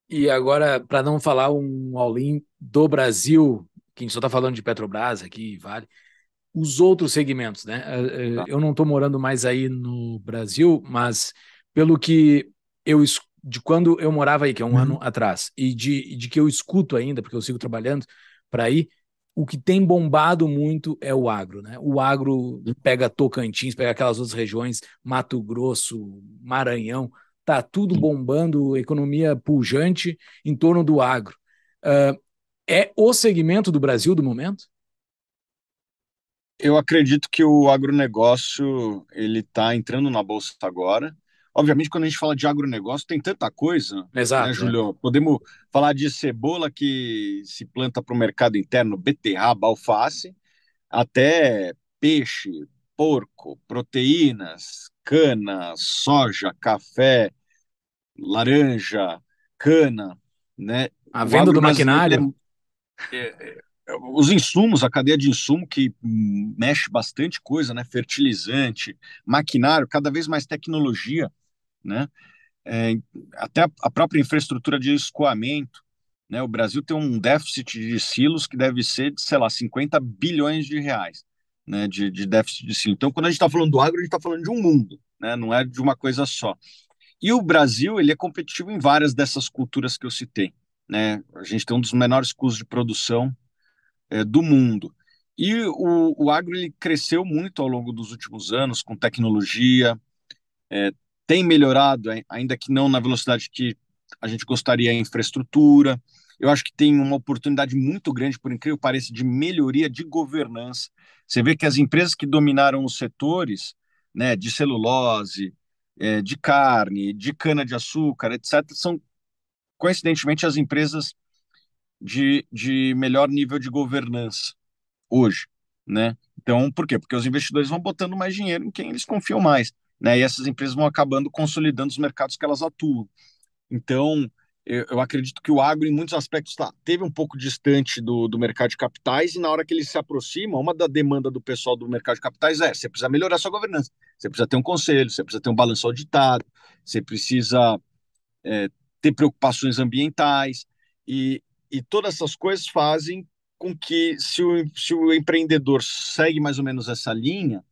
A: E agora, para não falar um all-in do Brasil, que a gente só está falando de Petrobras aqui, Vale, os outros segmentos, né? É, é, tá. Eu não estou morando mais aí no Brasil, mas pelo que eu de quando eu morava aí, que é um uhum. ano atrás, e de, de que eu escuto ainda, porque eu sigo trabalhando para aí, o que tem bombado muito é o agro, né? O agro pega Tocantins, pega aquelas outras regiões, Mato Grosso, Maranhão, tá tudo bombando, economia pujante em torno do agro. Uh, é o segmento do Brasil do momento?
C: Eu acredito que o agronegócio ele está entrando na bolsa agora. Obviamente, quando a gente fala de agronegócio, tem tanta coisa, né, Exato, né, Julio? É. Podemos falar de cebola que se planta para o mercado interno, beterraba, alface, até peixe, porco, proteínas, cana, soja, café, laranja, cana, né? A venda do maquinário. É, é, é os insumos, a cadeia de insumo que hum, mexe bastante coisa, né? Fertilizante, maquinário, cada vez mais tecnologia, né? É, até a própria infraestrutura de escoamento, né? O Brasil tem um déficit de silos que deve ser de, sei lá, 50 bilhões de reais, né? De, de déficit de silo. Então, quando a gente está falando do agro, a gente está falando de um mundo, né? Não é de uma coisa só. E o Brasil, ele é competitivo em várias dessas culturas que eu citei, né? A gente tem um dos menores custos de produção é, do mundo. E o, o agro ele cresceu muito ao longo dos últimos anos com tecnologia, é, tem melhorado, ainda que não na velocidade que a gente gostaria, a infraestrutura. Eu acho que tem uma oportunidade muito grande, por incrível que pareça, de melhoria de governança. Você vê que as empresas que dominaram os setores né, de celulose, é, de carne, de cana-de-açúcar, etc., são, coincidentemente, as empresas de, de melhor nível de governança hoje, né? Então, por quê? Porque os investidores vão botando mais dinheiro em quem eles confiam mais, né? E essas empresas vão acabando consolidando os mercados que elas atuam. Então, eu, eu acredito que o agro, em muitos aspectos, tá, teve um pouco distante do, do mercado de capitais, e na hora que eles se aproximam, uma da demanda do pessoal do mercado de capitais é: você precisa melhorar sua governança, você precisa ter um conselho, você precisa ter um balanço auditado, você precisa é, ter preocupações ambientais. E, e todas essas coisas fazem com que, se o, se o empreendedor segue mais ou menos essa linha,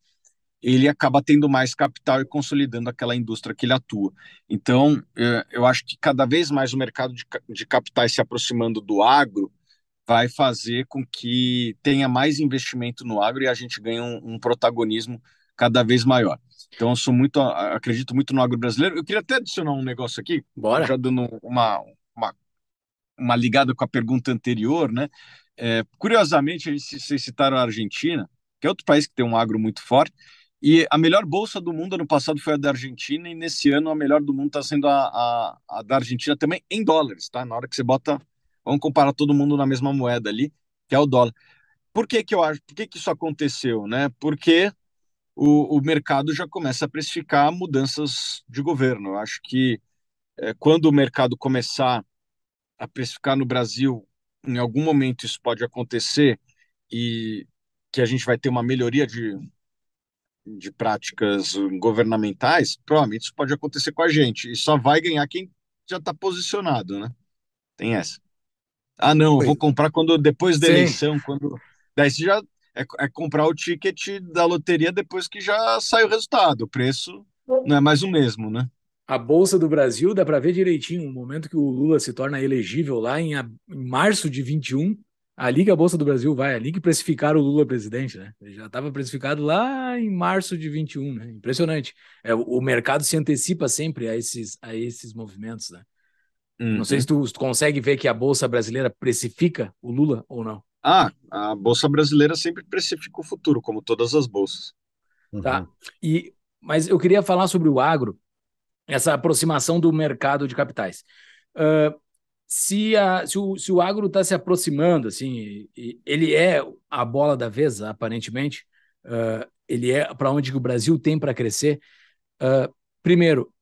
C: ele acaba tendo mais capital e consolidando aquela indústria que ele atua. Então, é, eu acho que cada vez mais o mercado de, de capitais se aproximando do agro vai fazer com que tenha mais investimento no agro e a gente ganhe um, um protagonismo cada vez maior. Então, eu sou muito, acredito muito no agro brasileiro. Eu queria até adicionar um negócio aqui, Bora. já dando uma, uma uma ligada com a pergunta anterior, né? É, curiosamente, vocês citaram a Argentina, que é outro país que tem um agro muito forte, e a melhor bolsa do mundo ano passado foi a da Argentina, e nesse ano a melhor do mundo está sendo a, a, a, da Argentina também em dólares, tá? Na hora que você bota, vamos comparar todo mundo na mesma moeda ali, que é o dólar. Por que que eu acho, por que que isso aconteceu, né? Porque o, o mercado já começa a precificar mudanças de governo. Eu acho que é, quando o mercado começar a precificar no Brasil, em algum momento isso pode acontecer e que a gente vai ter uma melhoria de, de práticas governamentais, provavelmente isso pode acontecer com a gente. E só vai ganhar quem já está posicionado, né? Tem essa. Ah, não, vou comprar quando depois da Sim. eleição, quando. Daí você já é, é, comprar o ticket da loteria depois
A: que já sai o resultado. O preço não é mais o mesmo, né? a Bolsa do Brasil, dá para ver direitinho, o momento que o Lula se torna elegível lá em, a, em março de 21, ali que a Bolsa do Brasil vai, ali que precificaram o Lula presidente, né? Ele já estava precificado lá em março de 21, né? Impressionante. É, o mercado se antecipa sempre a esses, a esses movimentos, né? Uhum. Não sei se uhum. tu, se tu consegue ver que a Bolsa Brasileira precifica o Lula ou não.
C: Ah, a Bolsa Brasileira sempre precifica o futuro, como todas as bolsas.
A: Tá. Uhum. E, mas eu queria falar sobre o agro, essa aproximação do mercado de capitais. Uh, se, a, se, o, se o agro está se aproximando, assim, ele é a bola da vez, aparentemente, uh, ele é para onde o Brasil tem para crescer. Uh, primeiro,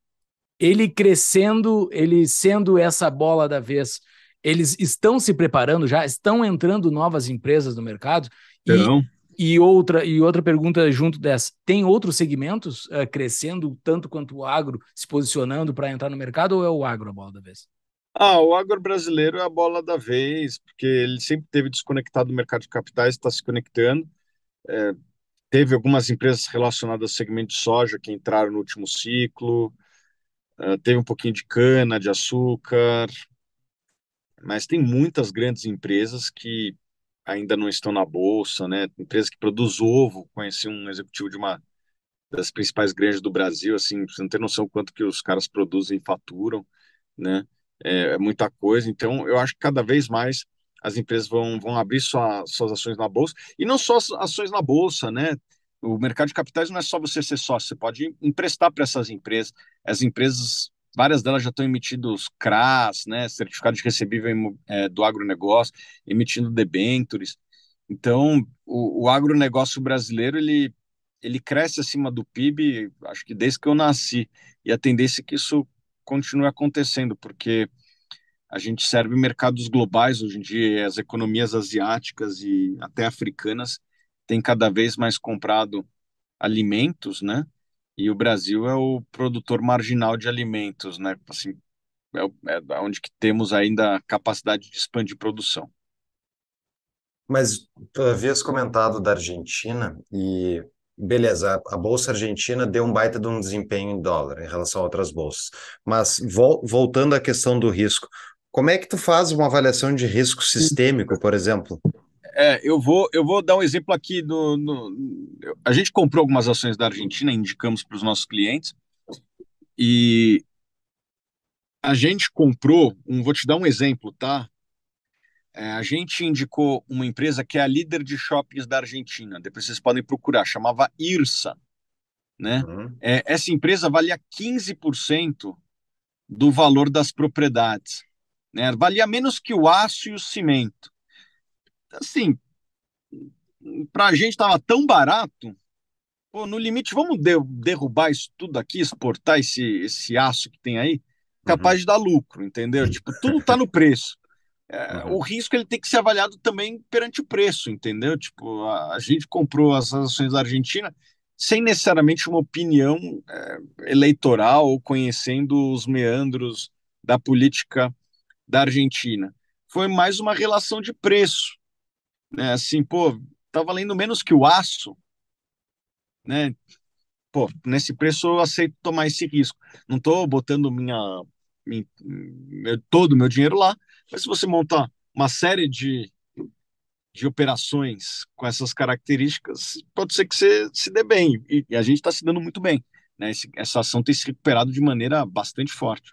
A: ele crescendo, ele sendo essa bola da vez, eles estão se preparando já, estão entrando novas empresas no mercado. Então... E e outra, e outra pergunta junto dessa: tem outros segmentos uh, crescendo tanto quanto o agro, se posicionando para entrar no mercado, ou é o agro a bola da vez?
C: Ah, o agro brasileiro é a bola da vez, porque ele sempre teve desconectado do mercado de capitais, está se conectando. É, teve algumas empresas relacionadas ao segmento de soja que entraram no último ciclo, é, teve um pouquinho de cana, de açúcar, mas tem muitas grandes empresas que ainda não estão na bolsa, né? Empresa que produz ovo, conheci um executivo de uma das principais grandes do Brasil, assim, você não tem noção quanto que os caras produzem e faturam, né? É, é, muita coisa. Então, eu acho que cada vez mais as empresas vão, vão abrir sua, suas ações na bolsa e não só as ações na bolsa, né? O mercado de capitais não é só você ser sócio, você pode emprestar para essas empresas. As empresas várias delas já estão os CRAS, né, certificado de recebível é, do agronegócio, emitindo debentures. Então, o, o agronegócio brasileiro, ele, ele cresce acima do PIB, acho que desde que eu nasci, e a tendência é que isso continue acontecendo, porque a gente serve mercados globais hoje em dia, as economias asiáticas e até africanas têm cada vez mais comprado alimentos, né? e o Brasil é o produtor marginal de alimentos, né? Assim, é, é onde que temos ainda capacidade de expandir produção.
B: Mas tu havias comentado da Argentina e beleza, a, bolsa argentina deu um baita de um desempenho em dólar em relação a outras bolsas. Mas voltando à questão do risco, como é que tu faz uma avaliação de risco sistêmico, por exemplo?
C: É, eu vou, eu vou dar um exemplo aqui do. No,
B: a gente comprou algumas
C: ações da Argentina, indicamos para os nossos clientes, e a gente comprou um, vou te dar um exemplo, tá? É, a gente indicou uma empresa que é a líder de shoppings da Argentina. Depois vocês podem procurar, chamava IRSA. Né? Uhum. É, essa empresa valia 15% do valor das propriedades. Né? Valia menos que o aço e o cimento assim, para a gente estava tão barato. Pô, no limite, vamos de derrubar isso tudo aqui, exportar esse, esse aço que tem aí, uhum. capaz uhum. de dar lucro, entendeu? Tipo, tudo está no preço. É, uhum. O risco ele tem que ser avaliado também perante o preço, entendeu? Tipo, a, a gente comprou as ações da Argentina sem necessariamente uma opinião é, eleitoral ou conhecendo os meandros da política da Argentina. Foi mais uma relação de preço né? Assim, pô, tá valendo menos que o aço, né? Pô, nesse preço eu aceito tomar esse risco. Não tô botando minha, minha meu, todo o meu dinheiro lá, mas se você montar uma série de, de operações com essas características, pode ser que você se dê bem. E, e a gente está se dando muito bem. Né? Esse, essa ação tem se recuperado de maneira bastante forte.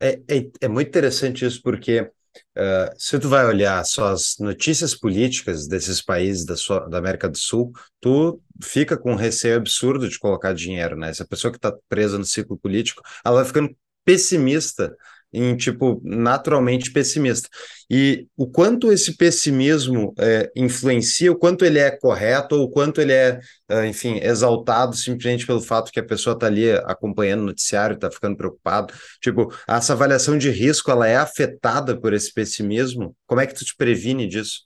B: É, é, é muito interessante isso, porque Uh, se tu vai olhar só as notícias políticas desses países da, sua, da, América do Sul, tu fica com um receio absurdo de colocar dinheiro, né? Essa pessoa que está presa no ciclo político, ela vai ficando pessimista em tipo naturalmente pessimista. E o quanto esse pessimismo é, influencia, o quanto ele é correto ou o quanto ele é, é enfim, exaltado simplesmente pelo fato que a pessoa está ali acompanhando o noticiário, está ficando preocupado. Tipo, essa avaliação de risco, ela é afetada por esse pessimismo? Como é que tu te previne disso?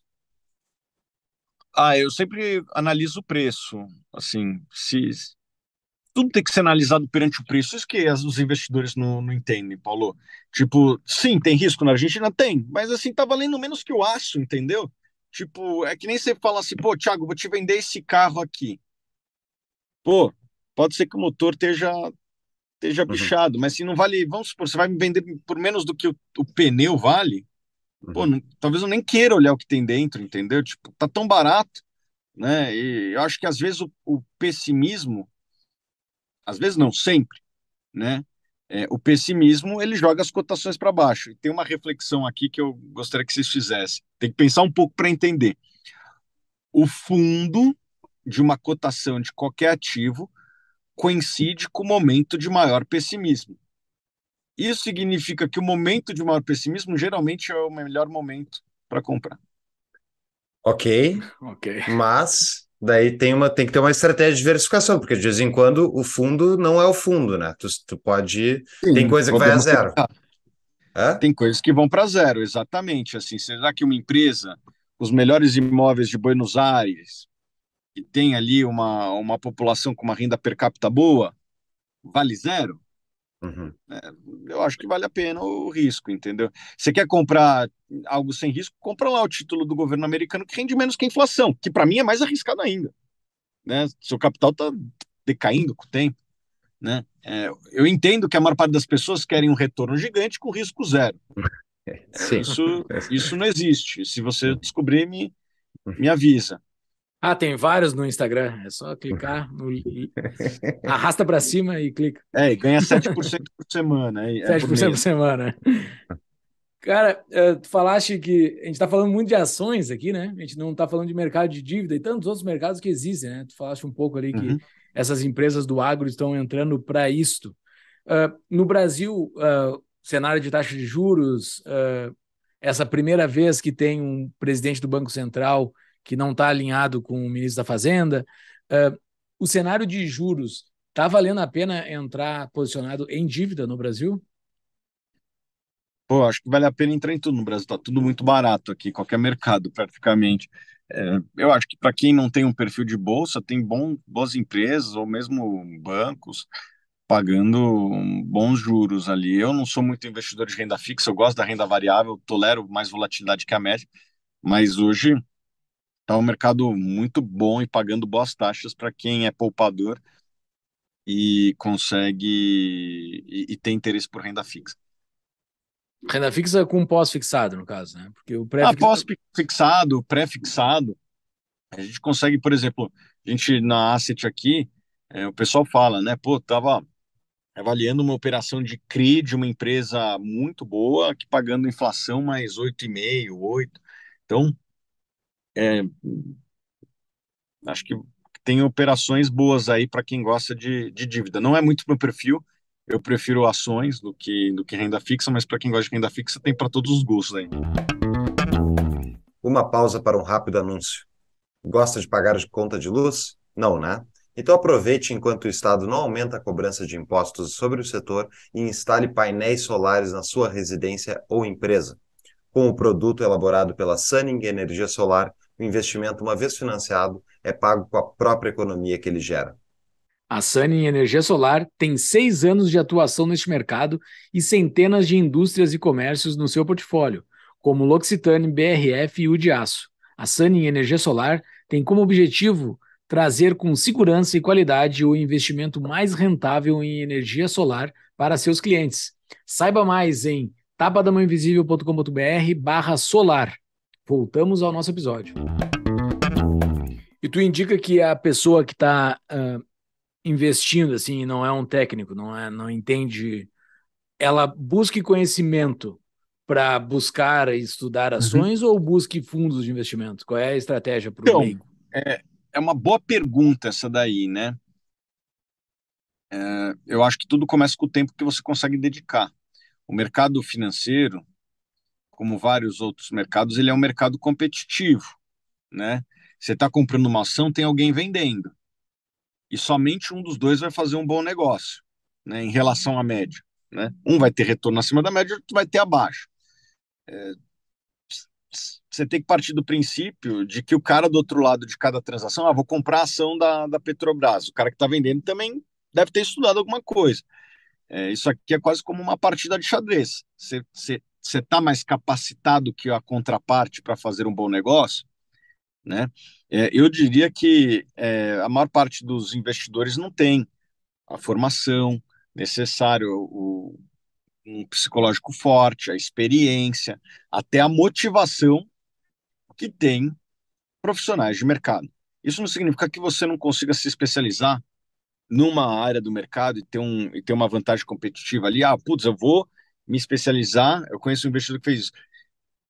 C: Ah, eu sempre analiso o preço. Assim, se tudo tem que ser analisado perante o preço. Isso que as, os investidores não, não, entendem, Paulo. Tipo, sim, tem risco na Argentina? Tem, mas assim, tá valendo menos que o aço, entendeu? Tipo, é que nem você fala assim, pô, Thiago, vou te vender esse carro aqui. Pô, pode ser que o motor esteja, esteja uhum. bichado, mas se não vale, vamos supor, você vai me vender por menos do que o, o pneu vale, uhum. pô, não, talvez eu nem queira olhar o que tem dentro, entendeu? Tipo, tá tão barato, né? E eu acho que às vezes o, o pessimismo às vezes não sempre, né? É, o pessimismo ele joga as cotações para baixo. E tem uma reflexão aqui que eu gostaria que vocês fizessem. Tem que pensar um pouco para entender. O fundo de uma cotação de qualquer ativo coincide com o momento de maior pessimismo. Isso significa que o momento de maior pessimismo geralmente é o melhor momento
B: para comprar. Ok. Ok. Mas Daí tem, uma, tem que ter uma estratégia de diversificação, porque de vez em quando o fundo não é o fundo, né? Tu, tu pode. Sim, tem coisa que vai a zero. Tem coisas que vão para zero, exatamente. Assim,
C: será que uma empresa, os melhores imóveis de Buenos Aires, que tem ali uma, uma população com uma renda per capita boa, vale zero? Uhum. É, eu acho que vale a pena o risco, entendeu? Você quer comprar algo sem risco, compra lá o título do governo americano que rende menos que a inflação, que para mim é mais arriscado ainda. Né? Seu capital está decaindo com o tempo. Né? É, eu entendo que a maior parte das pessoas querem um retorno gigante
A: com risco zero.
C: [laughs] Sim. Isso, isso não existe. Se você uhum. descobrir, me, uhum. me avisa.
A: Ah, tem vários no Instagram. É só clicar, [laughs] no... arrasta para cima e clica. É, e ganha 7% por semana. É 7% por, por semana. Cara, é, tu falaste que a gente está falando muito de ações aqui, né? A gente não está falando de mercado de dívida e tantos outros mercados que existem, né? Tu falaste um pouco ali que uhum. essas empresas do agro estão entrando para isto. Uh, no Brasil, uh, cenário de taxa de juros, uh, essa primeira vez que tem um presidente do Banco Central que não está alinhado com o ministro da Fazenda. Uh, o cenário de juros está valendo a pena entrar posicionado em dívida no Brasil?
C: Pô, acho que vale a pena entrar em tudo no Brasil. Está tudo muito barato aqui, qualquer mercado praticamente. É, eu acho que para quem não tem um perfil de bolsa, tem bom, boas empresas ou mesmo bancos pagando bons juros ali. Eu não sou muito investidor de renda fixa, eu gosto da renda variável, tolero mais volatilidade que a média, mas hoje Tá um mercado muito bom e pagando boas taxas para quem é poupador e consegue e, e, tem interesse por renda fixa.
A: Renda fixa com pós-fixado, no caso, né? Porque o pré -fixado... Ah, pós-fixado,
C: pré-fixado, a gente consegue, por exemplo, a gente na asset aqui, é, o pessoal fala, né? Pô, tava avaliando uma operação de CRI de uma empresa muito boa, que pagando inflação mais 8,5, 8. Então, é, acho que tem operações boas aí para quem gosta de, de dívida. Não é muito meu perfil, eu prefiro ações do que, do que renda fixa, mas para quem gosta de renda fixa tem para todos os gostos aí.
B: Uma pausa para um rápido anúncio. Gosta de pagar de conta de luz? Não, né? Então aproveite enquanto o Estado não aumenta a cobrança de impostos sobre o setor e instale painéis solares na sua residência ou empresa. Com o produto elaborado pela Sunning Energia Solar, o investimento, uma vez financiado, é pago com a própria economia que ele gera.
A: A Sunny Energia Solar tem seis anos de atuação neste mercado e centenas de indústrias e comércios no seu portfólio, como L'Occitane, BRF e Aço. A Sunny Energia Solar tem como objetivo trazer com segurança e qualidade o investimento mais rentável em energia solar para seus clientes. Saiba mais em tapadamãoinvisível.com.br barra solar. Voltamos ao nosso episódio. E tu indica que a pessoa que está uh, ah, investindo, assim, não é um técnico, não, é, não entende, ela busque conhecimento para buscar e estudar uhum. ações uhum. ou busque fundos de investimento? Qual é a estratégia para o então, meio? É, é uma boa pergunta essa daí, né?
C: É, eu acho que tudo começa com o tempo que você consegue dedicar. O mercado financeiro, como vários outros mercados, ele é um mercado competitivo, né? Você está comprando uma ação, tem alguém vendendo. E somente um dos dois vai fazer um bom negócio, né, em relação à média. Né? Um vai ter retorno acima da média, outro vai ter abaixo. É, você tem que partir do princípio de que o cara do outro lado de cada transação, ah, vou comprar a ação da, da Petrobras, o cara que está vendendo também deve ter estudado alguma coisa. É, isso aqui é quase como uma partida de xadrez. Você você está mais capacitado que a contraparte para fazer um bom negócio, né? É, eu diria que é, a maior parte dos investidores não tem a formação necessária, o, um psicológico forte, a experiência, até a motivação que tem profissionais de mercado. Isso não significa que você não consiga se especializar numa área do mercado e ter, um, e ter uma vantagem competitiva ali. Ah, putz, eu vou me especializar. Eu conheço um investidor que fez isso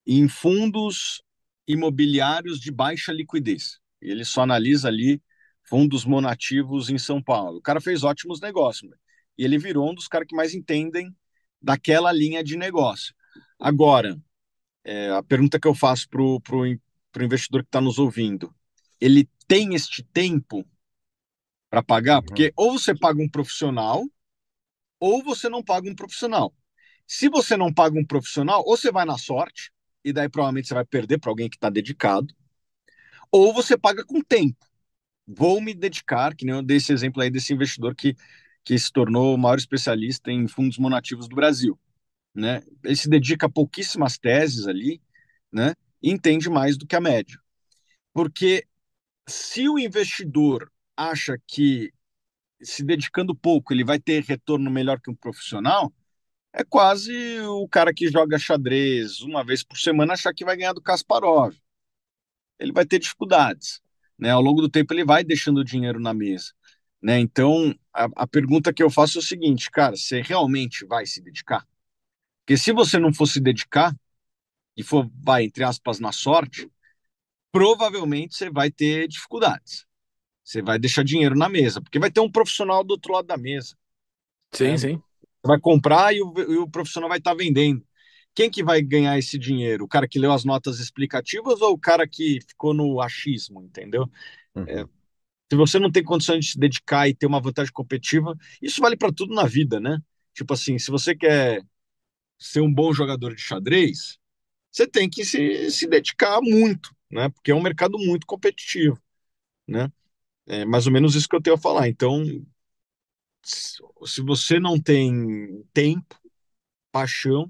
C: em fundos imobiliários de baixa liquidez. Ele só analisa ali fundos monativos em São Paulo. O cara fez ótimos negócios e ele virou um dos caras que mais entendem daquela linha de negócio. Agora, é, a pergunta que eu faço para o investidor que está nos ouvindo: ele tem este tempo para pagar? Uhum. Porque ou você paga um profissional, ou você não paga um profissional. Se você não paga um profissional, ou você vai na sorte, e daí provavelmente você vai perder para alguém que está dedicado, ou você paga com tempo. Vou me dedicar, que nem eu dei esse exemplo aí desse investidor que, que se tornou o maior especialista em fundos monativos do Brasil. Né? Ele se dedica a pouquíssimas teses ali, né? E entende mais do que a média. Porque se o investidor acha que se dedicando pouco ele vai ter retorno melhor que um profissional, é quase o cara que joga xadrez uma vez por semana achar que vai ganhar do Kasparov. Ele vai ter dificuldades. Né? Ao longo do tempo, ele vai deixando o dinheiro na mesa. Né? Então, a, a pergunta que eu faço é o seguinte, cara: você realmente vai se dedicar? Porque se você não for se dedicar e for, vai, entre aspas, na sorte, provavelmente você vai ter dificuldades. Você vai deixar dinheiro na mesa, porque vai ter um profissional do outro lado da mesa. Sim, né? sim. Você vai comprar e o, e o profissional vai estar tá vendendo. Quem que vai ganhar esse dinheiro? O cara que leu as notas explicativas ou o cara que ficou no achismo, entendeu? Uhum. É, se você não tem condições de se dedicar e ter uma vantagem competitiva, isso vale para tudo na vida, né? Tipo assim, se você quer ser um bom jogador de xadrez, você tem que se, se dedicar muito, né? Porque é um mercado muito competitivo, né? É mais ou menos isso que eu tenho a falar. Então, se você não tem tempo, paixão,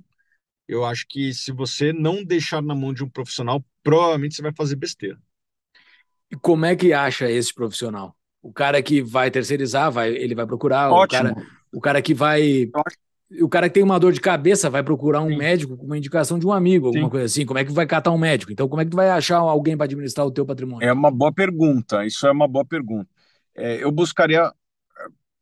A: eu acho que se você não deixar na mão de um profissional, provavelmente você vai fazer besteira. E como é que acha esse profissional? O cara que vai terceirizar, vai, ele vai procurar. Ótimo. O cara, o cara que vai. O cara que tem uma dor de cabeça vai procurar um Sim. médico com uma indicação de um amigo, alguma Sim. coisa assim. Como é que vai catar um médico? Então, como é que tu vai achar alguém para administrar o teu patrimônio? É uma boa pergunta. Isso é uma boa pergunta. É, eu buscaria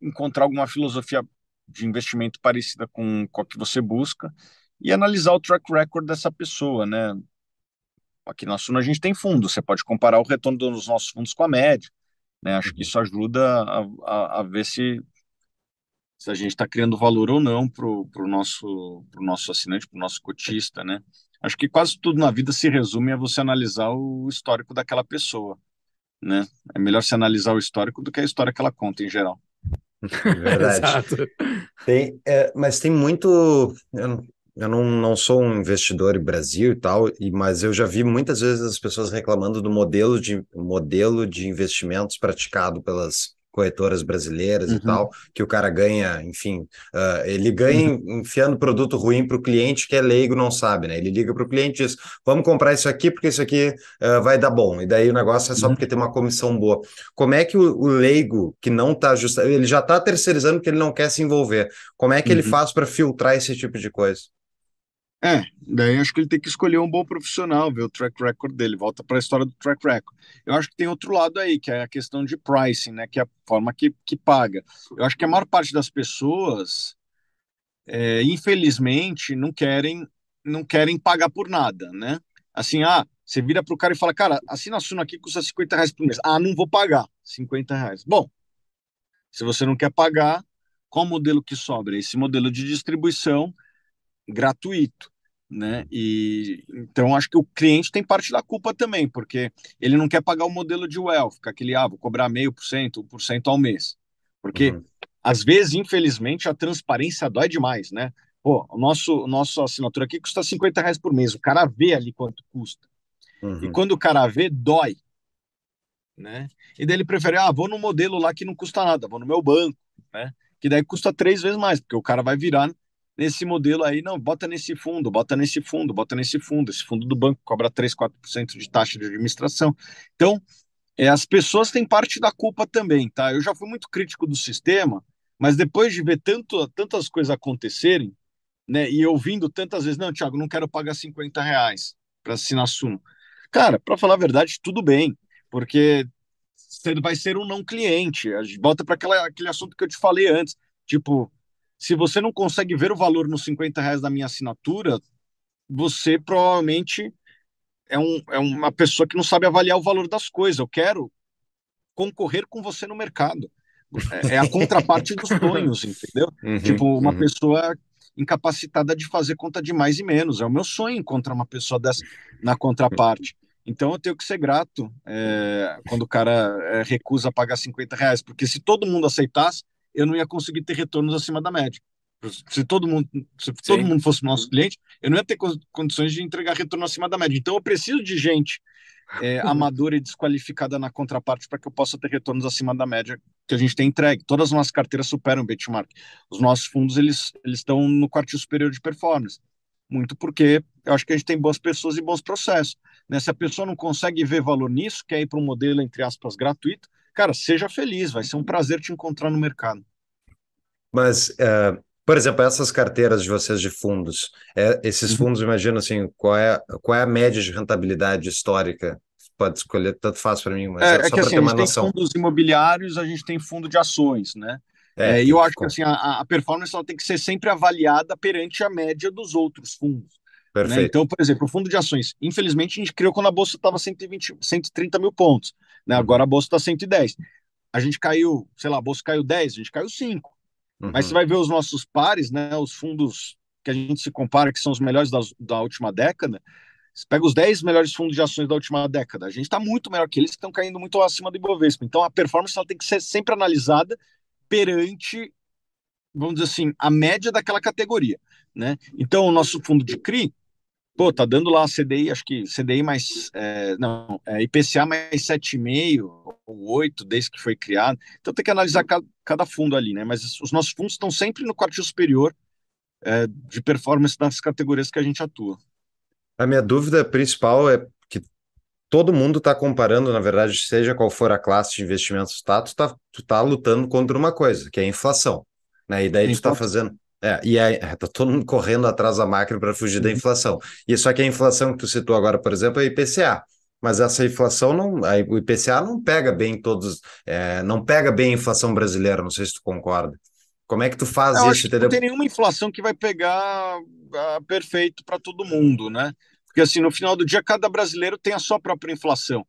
C: encontrar alguma filosofia de investimento parecida com, com a que você busca e analisar o track record dessa pessoa, né? Aqui na Suno a gente tem fundo, você pode comparar o retorno dos nossos fundos com a média, né? Acho que uhum. isso ajuda a, a, a ver se, se a gente está criando valor ou não para o nosso, pro nosso assinante, para o nosso cotista, né? Acho que quase tudo na vida se resume a você analisar o histórico daquela pessoa, né? É melhor se analisar o histórico do que a história que ela conta em geral.
A: É [laughs] verdade. Exato.
B: Tem, é, mas tem muito. Eu, eu, não, não sou um investidor em Brasil e tal, e, mas eu já vi muitas vezes as pessoas reclamando do modelo de, modelo de investimentos praticado pelas corretoras brasileiras uhum. e tal, que o cara ganha, enfim, uh, ele ganha uhum. enfiando produto ruim para o cliente que é leigo, não sabe, né? Ele liga para o cliente e diz: vamos comprar isso aqui porque isso aqui uh, vai dar bom. E daí o negócio é só uhum. porque tem uma comissão boa. Como é que o, o leigo que não está ajustado, ele já está terceirizando porque ele não quer se envolver. Como é que ele uhum. faz para filtrar esse tipo de coisa? É, daí acho que ele tem que escolher um bom profissional, ver o track record dele. Volta para a história do
C: track record. Eu acho que tem outro lado aí, que é a questão de pricing, né? Que é a forma que, que paga. Eu acho que a maior parte das pessoas, é, infelizmente, não querem não querem pagar por nada, né? Assim, ah, você vira pro cara e fala, cara, assina a Suno aqui custa 50 reais por mês. Ah, não vou pagar 50 reais. Bom, se você não quer pagar, qual modelo que sobra? Esse modelo de distribuição gratuito né? E então acho que o cliente tem parte da culpa também, porque ele não quer pagar o modelo de well fica aquele ah, vou cobrar meio por cento, um por cento ao mês, porque uhum. às vezes, infelizmente, a transparência dói demais, né? Pô, o nosso assinatura aqui custa 50 reais por mês, o cara vê ali quanto custa, uhum. e quando o cara vê, dói, né? E daí ele prefere, ah, vou no modelo lá que não custa nada, vou no meu banco, né? Que daí custa três vezes mais, porque o cara vai virar nesse modelo aí, não, bota nesse fundo, bota nesse fundo, bota nesse fundo, esse fundo do banco cobra 3, 4% de taxa de administração. Então, é, as pessoas têm parte da culpa também, tá? Eu já fui muito crítico do sistema, mas depois de ver tanto, tantas coisas acontecerem, né, e ouvindo tantas vezes, não, Thiago, não quero pagar 50 reais para assinar Suno. Cara, para falar a verdade, tudo bem, porque você vai ser um não cliente. Volta para aquele assunto que eu te falei antes, tipo, se você não consegue ver o valor nos 50 reais da minha assinatura, você provavelmente é, um, é uma pessoa que não sabe avaliar o valor das coisas. Eu quero concorrer com você no mercado. É, é a contraparte dos [laughs] sonhos, entendeu? Uhum, tipo, uma uhum. pessoa incapacitada de fazer conta de mais e menos. É o meu sonho encontrar uma pessoa dessa na contraparte. Então eu tenho que ser grato é, quando o cara é, recusa pagar 50 reais, porque se todo mundo aceitasse, eu não ia conseguir ter retornos acima da média. Se todo mundo, se todo mundo fosse nosso cliente, eu não ia ter condições de entregar retorno acima da média. Então, eu preciso de gente é, [laughs] amadora e desqualificada na contraparte para que eu possa ter retornos acima da média que a gente tem entregue. Todas as nossas carteiras superam o benchmark. Os nossos fundos eles estão no quartil superior de performance. Muito porque eu acho que a gente tem boas pessoas e bons processos. Né? Se a pessoa não consegue ver valor nisso, quer ir para um modelo, entre aspas, gratuito, cara, seja feliz, vai ser um prazer te encontrar no mercado.
B: Mas, uh, por exemplo, essas carteiras de vocês de fundos, é, esses uhum. fundos, imagina assim, qual é, qual é a média de rentabilidade histórica? Pode escolher, tanto faz para mim, mas é, é, é só é para assim, ter uma noção. A gente tem
C: fundos imobiliários, a gente tem fundo de ações, né? É, é e eu acho que assim, a, a, performance ela tem que ser sempre avaliada perante a média dos outros fundos. Né? Perfeito. Né? Então, por exemplo, o fundo de ações, infelizmente, a gente criou quando a bolsa estava 130 mil pontos. Né? Agora a bolsa está 110. A gente caiu, sei lá, a bolsa caiu 10, a gente caiu 5. Uhum. Mas você vai ver os nossos pares, né? Os fundos que a gente se compara, que são os melhores da, da última década. Você pega os 10 melhores fundos de ações da última década. A gente está muito melhor que eles, que estão caindo muito acima do Ibovespa. Então a performance ela tem que ser sempre analisada perante, vamos dizer assim, a média daquela categoria. Né? Então, o nosso fundo de CRI, pô, tá dando lá a CDI, acho que CDI mais, é, não, é IPCA mais 7,5 ou 8 desde que foi criado. Então tem que analisar cada, cada fundo ali, né? Mas os nossos fundos estão sempre no quartil superior é, de performance das
B: categorias que a gente atua. A minha dúvida principal é que todo mundo está comparando, na verdade, seja qual for a classe de investimentos, tá, tu tá, tu tá lutando contra uma coisa, que é a inflação, né? E daí tu está fazendo é, e aí, [laughs] tá todo mundo correndo atrás da máquina para fugir da uhum. inflação. E só que a inflação que tu citou agora, por exemplo, é IPCA. Mas essa inflação não, a, o IPCA não pega bem todos, é, não pega bem a inflação brasileira. Não sei se tu concorda. Como é que tu faz isso? Não tem
C: nenhuma inflação que vai pegar ah, perfeito para todo mundo, né? Porque assim, no final do dia, cada brasileiro tem a sua própria inflação,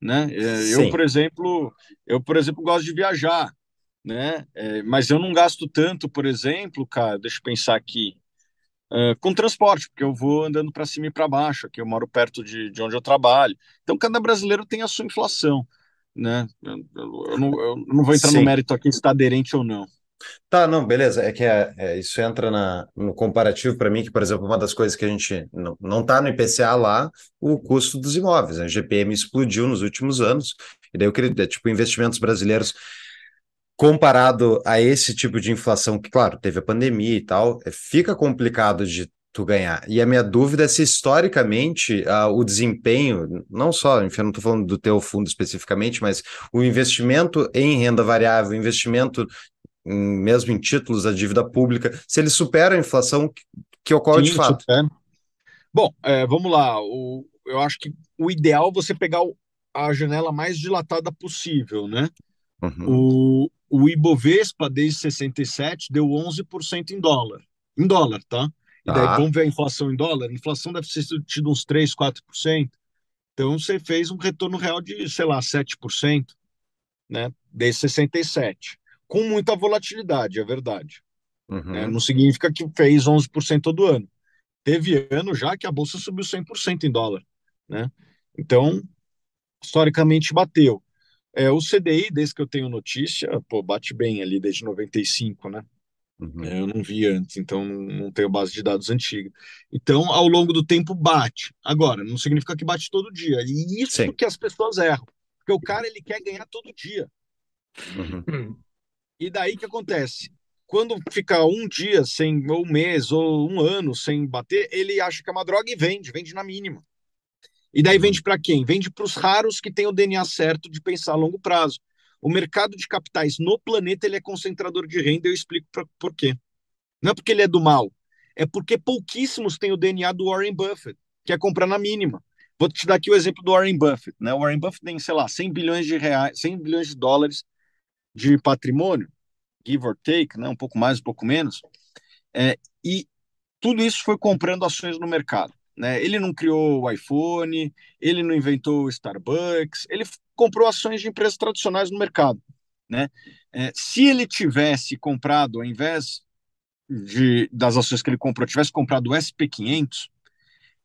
C: né? É, eu, por exemplo, eu por exemplo gosto de viajar né? É, mas eu não gasto tanto, por exemplo, cara, deixa eu pensar aqui, uh, com transporte, porque eu vou andando para cima e para baixo, aqui eu moro perto de, de onde eu trabalho. Então, cada brasileiro tem a sua inflação,
B: né? Eu, eu, não, eu não, vou entrar Sim. no mérito aqui se está aderente ou não. Tá, não, beleza. É que é, é isso entra na, no comparativo para mim, que, por exemplo, uma das coisas que a gente não, não tá no IPCA lá, o custo dos imóveis. Né? A GPM explodiu nos últimos anos, e daí eu queria, é, tipo, investimentos brasileiros comparado a esse tipo de inflação, que, claro, teve a pandemia e tal, é, fica complicado de tu ganhar. E a minha dúvida é se, historicamente, uh, o desempenho, não só, enfim, eu não estou falando do teu fundo especificamente, mas o investimento em renda variável, investimento em, mesmo em títulos da dívida pública, se ele supera a inflação que, que ocorre Sim, de fato.
C: Bom, é, vamos lá. O, eu acho que o ideal é você pegar o, a janela mais dilatada possível, né? Uhum o Ibovespa desde 67 deu 11% em dólar. Em dólar, tá? E daí ah. vamos ver a inflação em dólar. A inflação deve ter tido uns 3, 4%. Então você fez um retorno real de, sei lá, 7%, né? Desde 67. Com muita volatilidade, é verdade. Uhum. Né? Não significa que fez 11% todo ano. Teve ano já que a bolsa subiu 100% em dólar, né? Então, historicamente bateu. É, o CDI, desde que eu tenho notícia, pô, bate bem ali desde 95, né? Uhum. É, eu não vi antes, então não tenho base de dados antiga. Então, ao longo do tempo, bate. Agora, não significa que bate todo dia. E isso Sim. que as pessoas erram. Porque o cara, ele quer ganhar todo dia. Uhum. [clears throat] E daí que acontece? Quando fica um dia sem, ou um mês, ou um ano sem bater, ele acha que é uma droga e vende, vende na mínima. E daí vende uhum. para quem? Vende para os raros que têm o DNA certo de pensar a longo prazo. O mercado de capitais no planeta ele é concentrador de renda, eu explico pra, por quê. Não é porque ele é do mal, é porque pouquíssimos têm o DNA do Warren Buffett, que é comprar na mínima. Vou te dar aqui o exemplo do Warren Buffett, né? O Warren Buffett tem, sei lá, 100 bilhões de reais, 100 bilhões de dólares de patrimônio, give or take, né? Um pouco mais, um pouco menos. É, e tudo isso foi comprando ações no mercado. Né? Ele não criou o iPhone, ele não inventou o Starbucks, ele comprou ações de empresas tradicionais no mercado. Né? É, se ele tivesse comprado, ao invés de, das ações que ele comprou, tivesse comprado o SP500,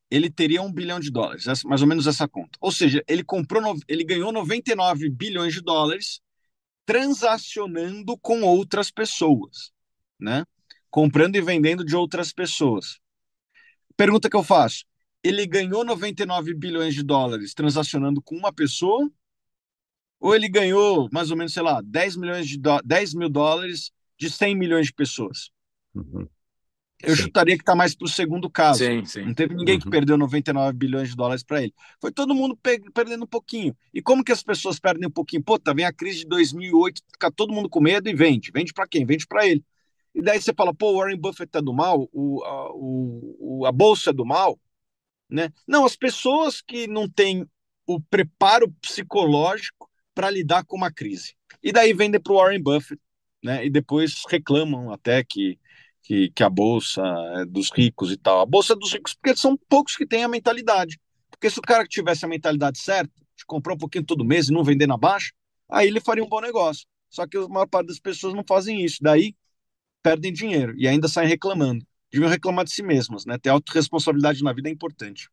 C: ele teria um bilhão de dólares, mais ou menos essa conta. Ou seja, ele comprou, ele ganhou 99 bilhões de dólares transacionando com outras pessoas, né? Comprando e vendendo de outras pessoas. Pergunta que eu faço: ele ganhou 99 bilhões de dólares transacionando com uma pessoa? Ou ele ganhou mais ou menos, sei lá, 10, milhões de 10 mil dólares de 100 milhões de pessoas? Uhum. Eu sim. chutaria que está mais para o segundo caso. Sim, sim. Não teve ninguém uhum. que perdeu 99 bilhões de dólares para ele. Foi todo mundo perdendo um pouquinho. E como que as pessoas perdem um pouquinho? Pô, tá vem a crise de 2008, fica todo mundo com medo e vende. Vende para quem? Vende para ele. E daí você fala, pô, o Warren Buffett tá do mal, o, a, o, a bolsa é do mal. Né? Não, as pessoas que não têm o preparo psicológico para lidar com uma crise. E daí vendem para o Warren Buffett, né? e depois reclamam até que, que, que a bolsa é dos ricos e tal. A bolsa é dos ricos, porque são poucos que têm a mentalidade. Porque se o cara que tivesse a mentalidade certa, de comprar um pouquinho todo mês e não vender na baixa, aí ele faria um bom negócio. Só que a maior parte das pessoas não fazem isso. Daí perdem dinheiro e ainda saem reclamando. Deviam reclamar de si mesmas, né? Ter
A: autorresponsabilidade na vida é importante.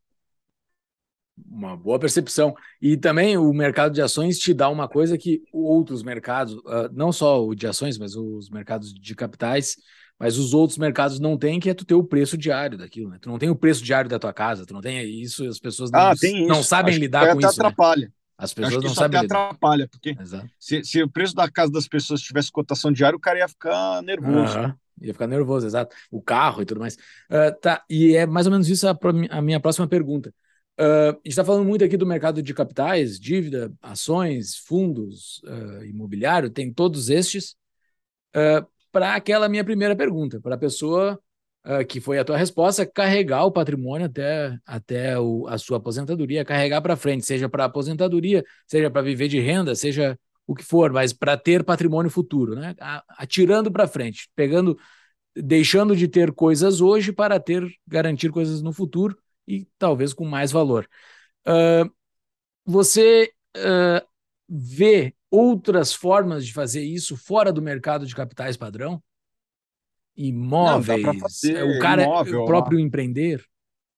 A: Uma boa percepção. E também o mercado de ações te dá uma coisa que outros mercados, ah, não só o de ações, mas os mercados de capitais, mas os outros mercados não têm, que é tu ter o preço diário daquilo, né? Tu não tem o preço diário da tua casa, tu não tem isso, as pessoas não, ah, não sabem Acho lidar com isso. Né? Atrapalha. Né?
C: As pessoas acho que não isso sabem. Até atrapalha, porque se, se, o preço da casa das pessoas tivesse cotação diária, o cara
A: ia ficar nervoso. Uhum. Ia ficar nervoso, exato. O carro e tudo mais. Uh, tá, e é mais ou menos isso a, a minha próxima pergunta. Uh, a gente está falando muito aqui do mercado de capitais, dívida, ações, fundos, uh, imobiliário, tem todos estes. Uh, para aquela minha primeira pergunta, para a pessoa ah, que foi a tua resposta, carregar o patrimônio até, até o, a sua aposentadoria, carregar para frente, seja para aposentadoria, seja para viver de renda, seja o que for, mas para ter patrimônio futuro, né? Atirando para frente, pegando, deixando de ter coisas hoje para ter garantir coisas no futuro e talvez com mais valor. Uh, você uh, vê outras formas de fazer isso fora do mercado de capitais padrão? Imóveis. Não, fazer, o cara imóvel, o próprio lá. empreender.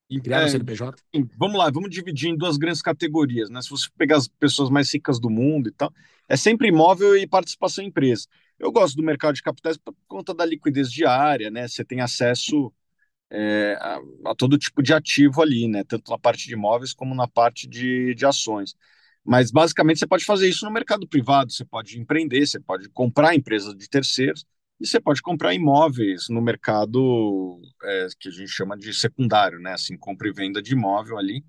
A: E, criar é, um CNPJ?
C: Vamos lá, vamos dividir em duas grandes categorias, né? Se você pegar as pessoas mais ricas do mundo e tal, é sempre imóvel e participação em empresa. Eu gosto do mercado de capitais por conta da liquidez diária, né? Você tem acesso é, a, a, todo tipo de ativo ali, né? Tanto na parte de imóveis como na parte de, de ações. Mas basicamente você pode fazer isso no mercado privado, você pode empreender, você pode comprar empresas de terceiros. E você pode comprar imóveis no mercado é, que a gente chama de secundário, né? Assim, compra e venda de imóvel ali.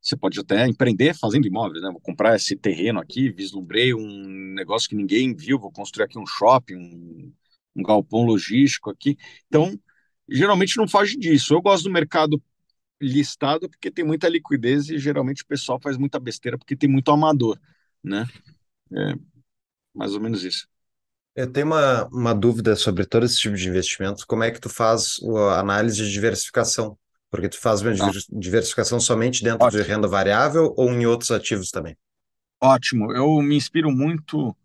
C: Você pode até empreender fazendo imóveis, né? Vou comprar esse terreno aqui, vislumbrei um negócio que ninguém viu, vou construir aqui um shopping, um, um galpão logístico aqui. Então, geralmente não foge disso. Eu gosto do mercado listado porque tem muita liquidez e geralmente o pessoal faz muita besteira porque tem muito amador, né?
B: É mais ou menos isso. Eu tenho uma, uma dúvida sobre todo esse tipo de investimento. Como é que tu faz a análise de diversificação? Porque tu faz uma ah. diversificação somente dentro Ótimo. de renda variável ou em outros ativos também? Ótimo. Eu me inspiro muito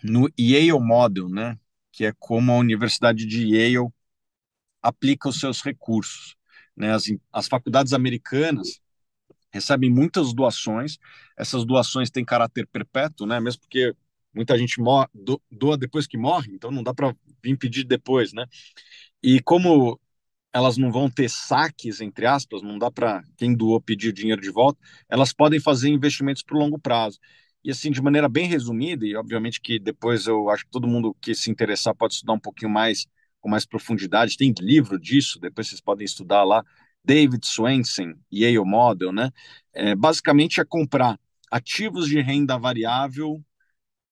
B: no Yale Model,
C: né? Que é como a Universidade de Yale aplica os seus recursos. Né? As, as faculdades americanas recebem muitas doações. Essas doações têm caráter perpétuo, né? Mesmo porque muita gente doa depois que morre, então não dá para vir pedir depois, né? E como elas não vão ter saques, entre aspas, não dá para quem doou pedir dinheiro de volta, elas podem fazer investimentos para o longo prazo. E assim, de maneira bem resumida, e obviamente que depois eu acho que todo mundo que se interessar pode estudar um pouquinho mais, com mais profundidade, tem livro disso, depois vocês podem estudar lá, David Swensen, Yale Model, né? É, basicamente é comprar ativos de renda variável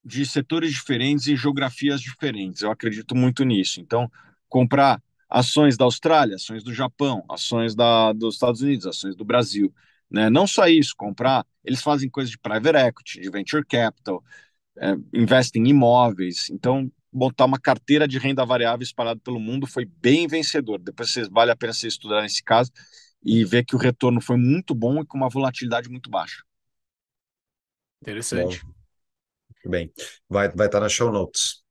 C: de setores diferentes e geografias diferentes. Eu acredito muito nisso. Então, comprar ações da Austrália, ações do Japão, ações da, dos Estados Unidos, ações do Brasil. Né? Não só isso, comprar, eles fazem coisas de private equity, de venture capital, é, investem em imóveis. Então, montar uma carteira de renda variável espalhada pelo mundo foi bem vencedor. Depois vocês, vale a pena vocês estudar nesse caso e ver que o retorno foi muito bom e com uma volatilidade muito baixa.
A: Interessante. Bem, vai estar vai
B: tá na show notes.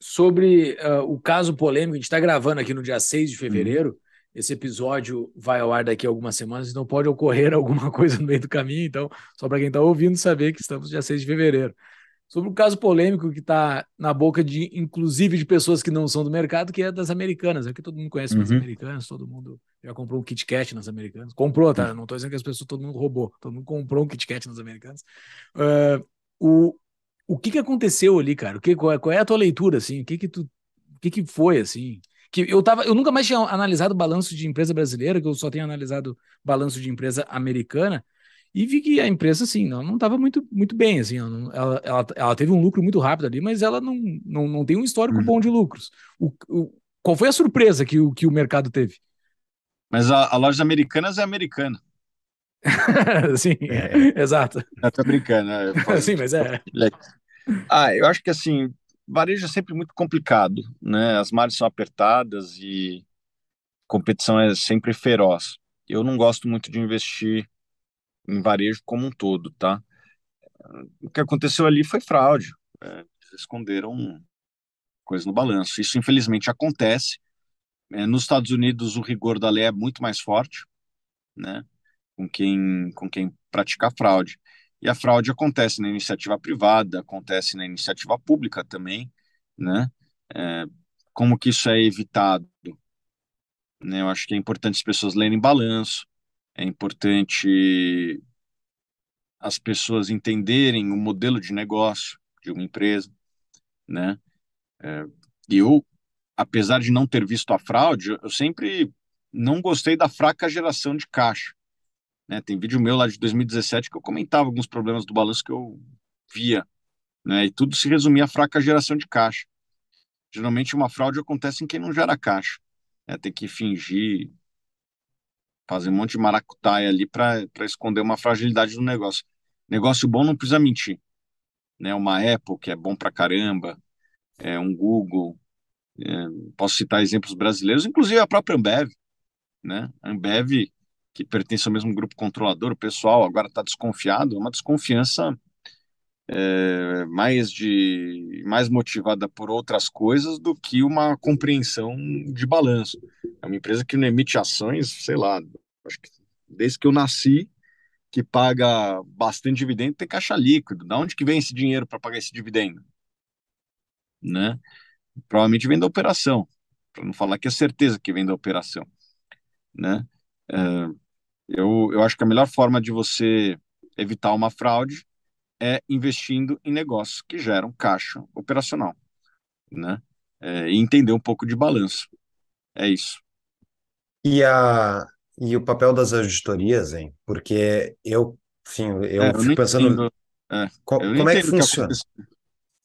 A: Sobre uh, o caso polêmico, a gente está gravando aqui no dia 6 de uhum. fevereiro. Uhum. Esse episódio vai ao ar daqui a algumas semanas, então pode ocorrer [laughs] alguma coisa no meio do caminho. Então, só para quem está ouvindo saber que estamos dia 6 de fevereiro. Sobre o caso polêmico que está na boca de, inclusive, de pessoas que não são do mercado, que é das americanas. Aqui né? todo mundo conhece uhum. as americanas, todo mundo já comprou um Kit Kat nas americanas. Comprou, tá? Uhum. Não estou dizendo que as pessoas, todo mundo roubou. Todo mundo comprou um Kit Kat nas americanas. Uh, o, o que, que aconteceu ali, cara? O que, qual, é, qual é a tua leitura, assim? O que que tu, o que que foi, assim? Que eu, tava, eu nunca mais tinha analisado balanço de empresa brasileira, que eu só tenho analisado balanço de empresa americana, e vi que a empresa, assim, não estava muito, muito bem, assim, ela, ela, ela, ela, teve um lucro muito rápido ali, mas ela não, não, não tem um histórico uhum. bom de lucros. O, o, qual foi a surpresa que o, que o mercado teve?
C: Mas a, a loja americanas é americana.
A: [laughs] Sim, é. exato. Eu tô brincando.
C: É, [laughs] Sim, mas é. Ah, eu acho que assim, varejo é sempre muito complicado, né? As margens são apertadas e competição é sempre feroz. Eu não gosto muito de investir em varejo como um todo, tá? O que aconteceu ali foi fraude. É, esconderam coisa no balanço. Isso, infelizmente, acontece. É, nos Estados Unidos, o rigor da lei é muito mais forte, né? com quem, com quem pratica fraude. E a fraude acontece na iniciativa privada, acontece na iniciativa pública também, né? É, como que isso é evitado? Né? Eu acho que é importante as pessoas lerem balanço, é importante as pessoas entenderem o modelo de negócio de uma empresa, né? É, eu, apesar de não ter visto a fraude, eu sempre não gostei da fraca geração de caixa. Né? Tem vídeo meu lá de 2017 que eu comentava alguns problemas do balanço que eu via, né? E tudo se resumia à fraca geração de caixa. Geralmente uma fraude acontece em quem não gera caixa, né? Tem que fingir, fazer um monte de maracutaia ali para esconder uma fragilidade do negócio. Negócio bom não precisa mentir, né? Uma Apple que é bom para caramba, é um Google, é, posso citar exemplos brasileiros, inclusive a própria Ambev, né? A Ambev que pertence ao mesmo grupo controlador, o pessoal agora está desconfiado, é uma desconfiança é, mais de mais motivada por outras coisas do que uma compreensão de balanço. É uma empresa que não emite ações, sei lá, acho que desde que eu nasci, que paga bastante dividendo, tem caixa líquido. Da onde que vem esse dinheiro para pagar esse dividendo? Né? Provavelmente vem da operação, para não falar que é certeza que vem da operação, né? É, eu, eu acho que a melhor forma de você evitar uma fraude é investindo em negócios que geram caixa operacional, né? É, e entender um pouco de balanço. É isso.
B: E, a, e o papel das auditorias, hein? Porque eu, enfim, eu é, fico eu pensando. Entendo, é, co eu como é que funciona? Que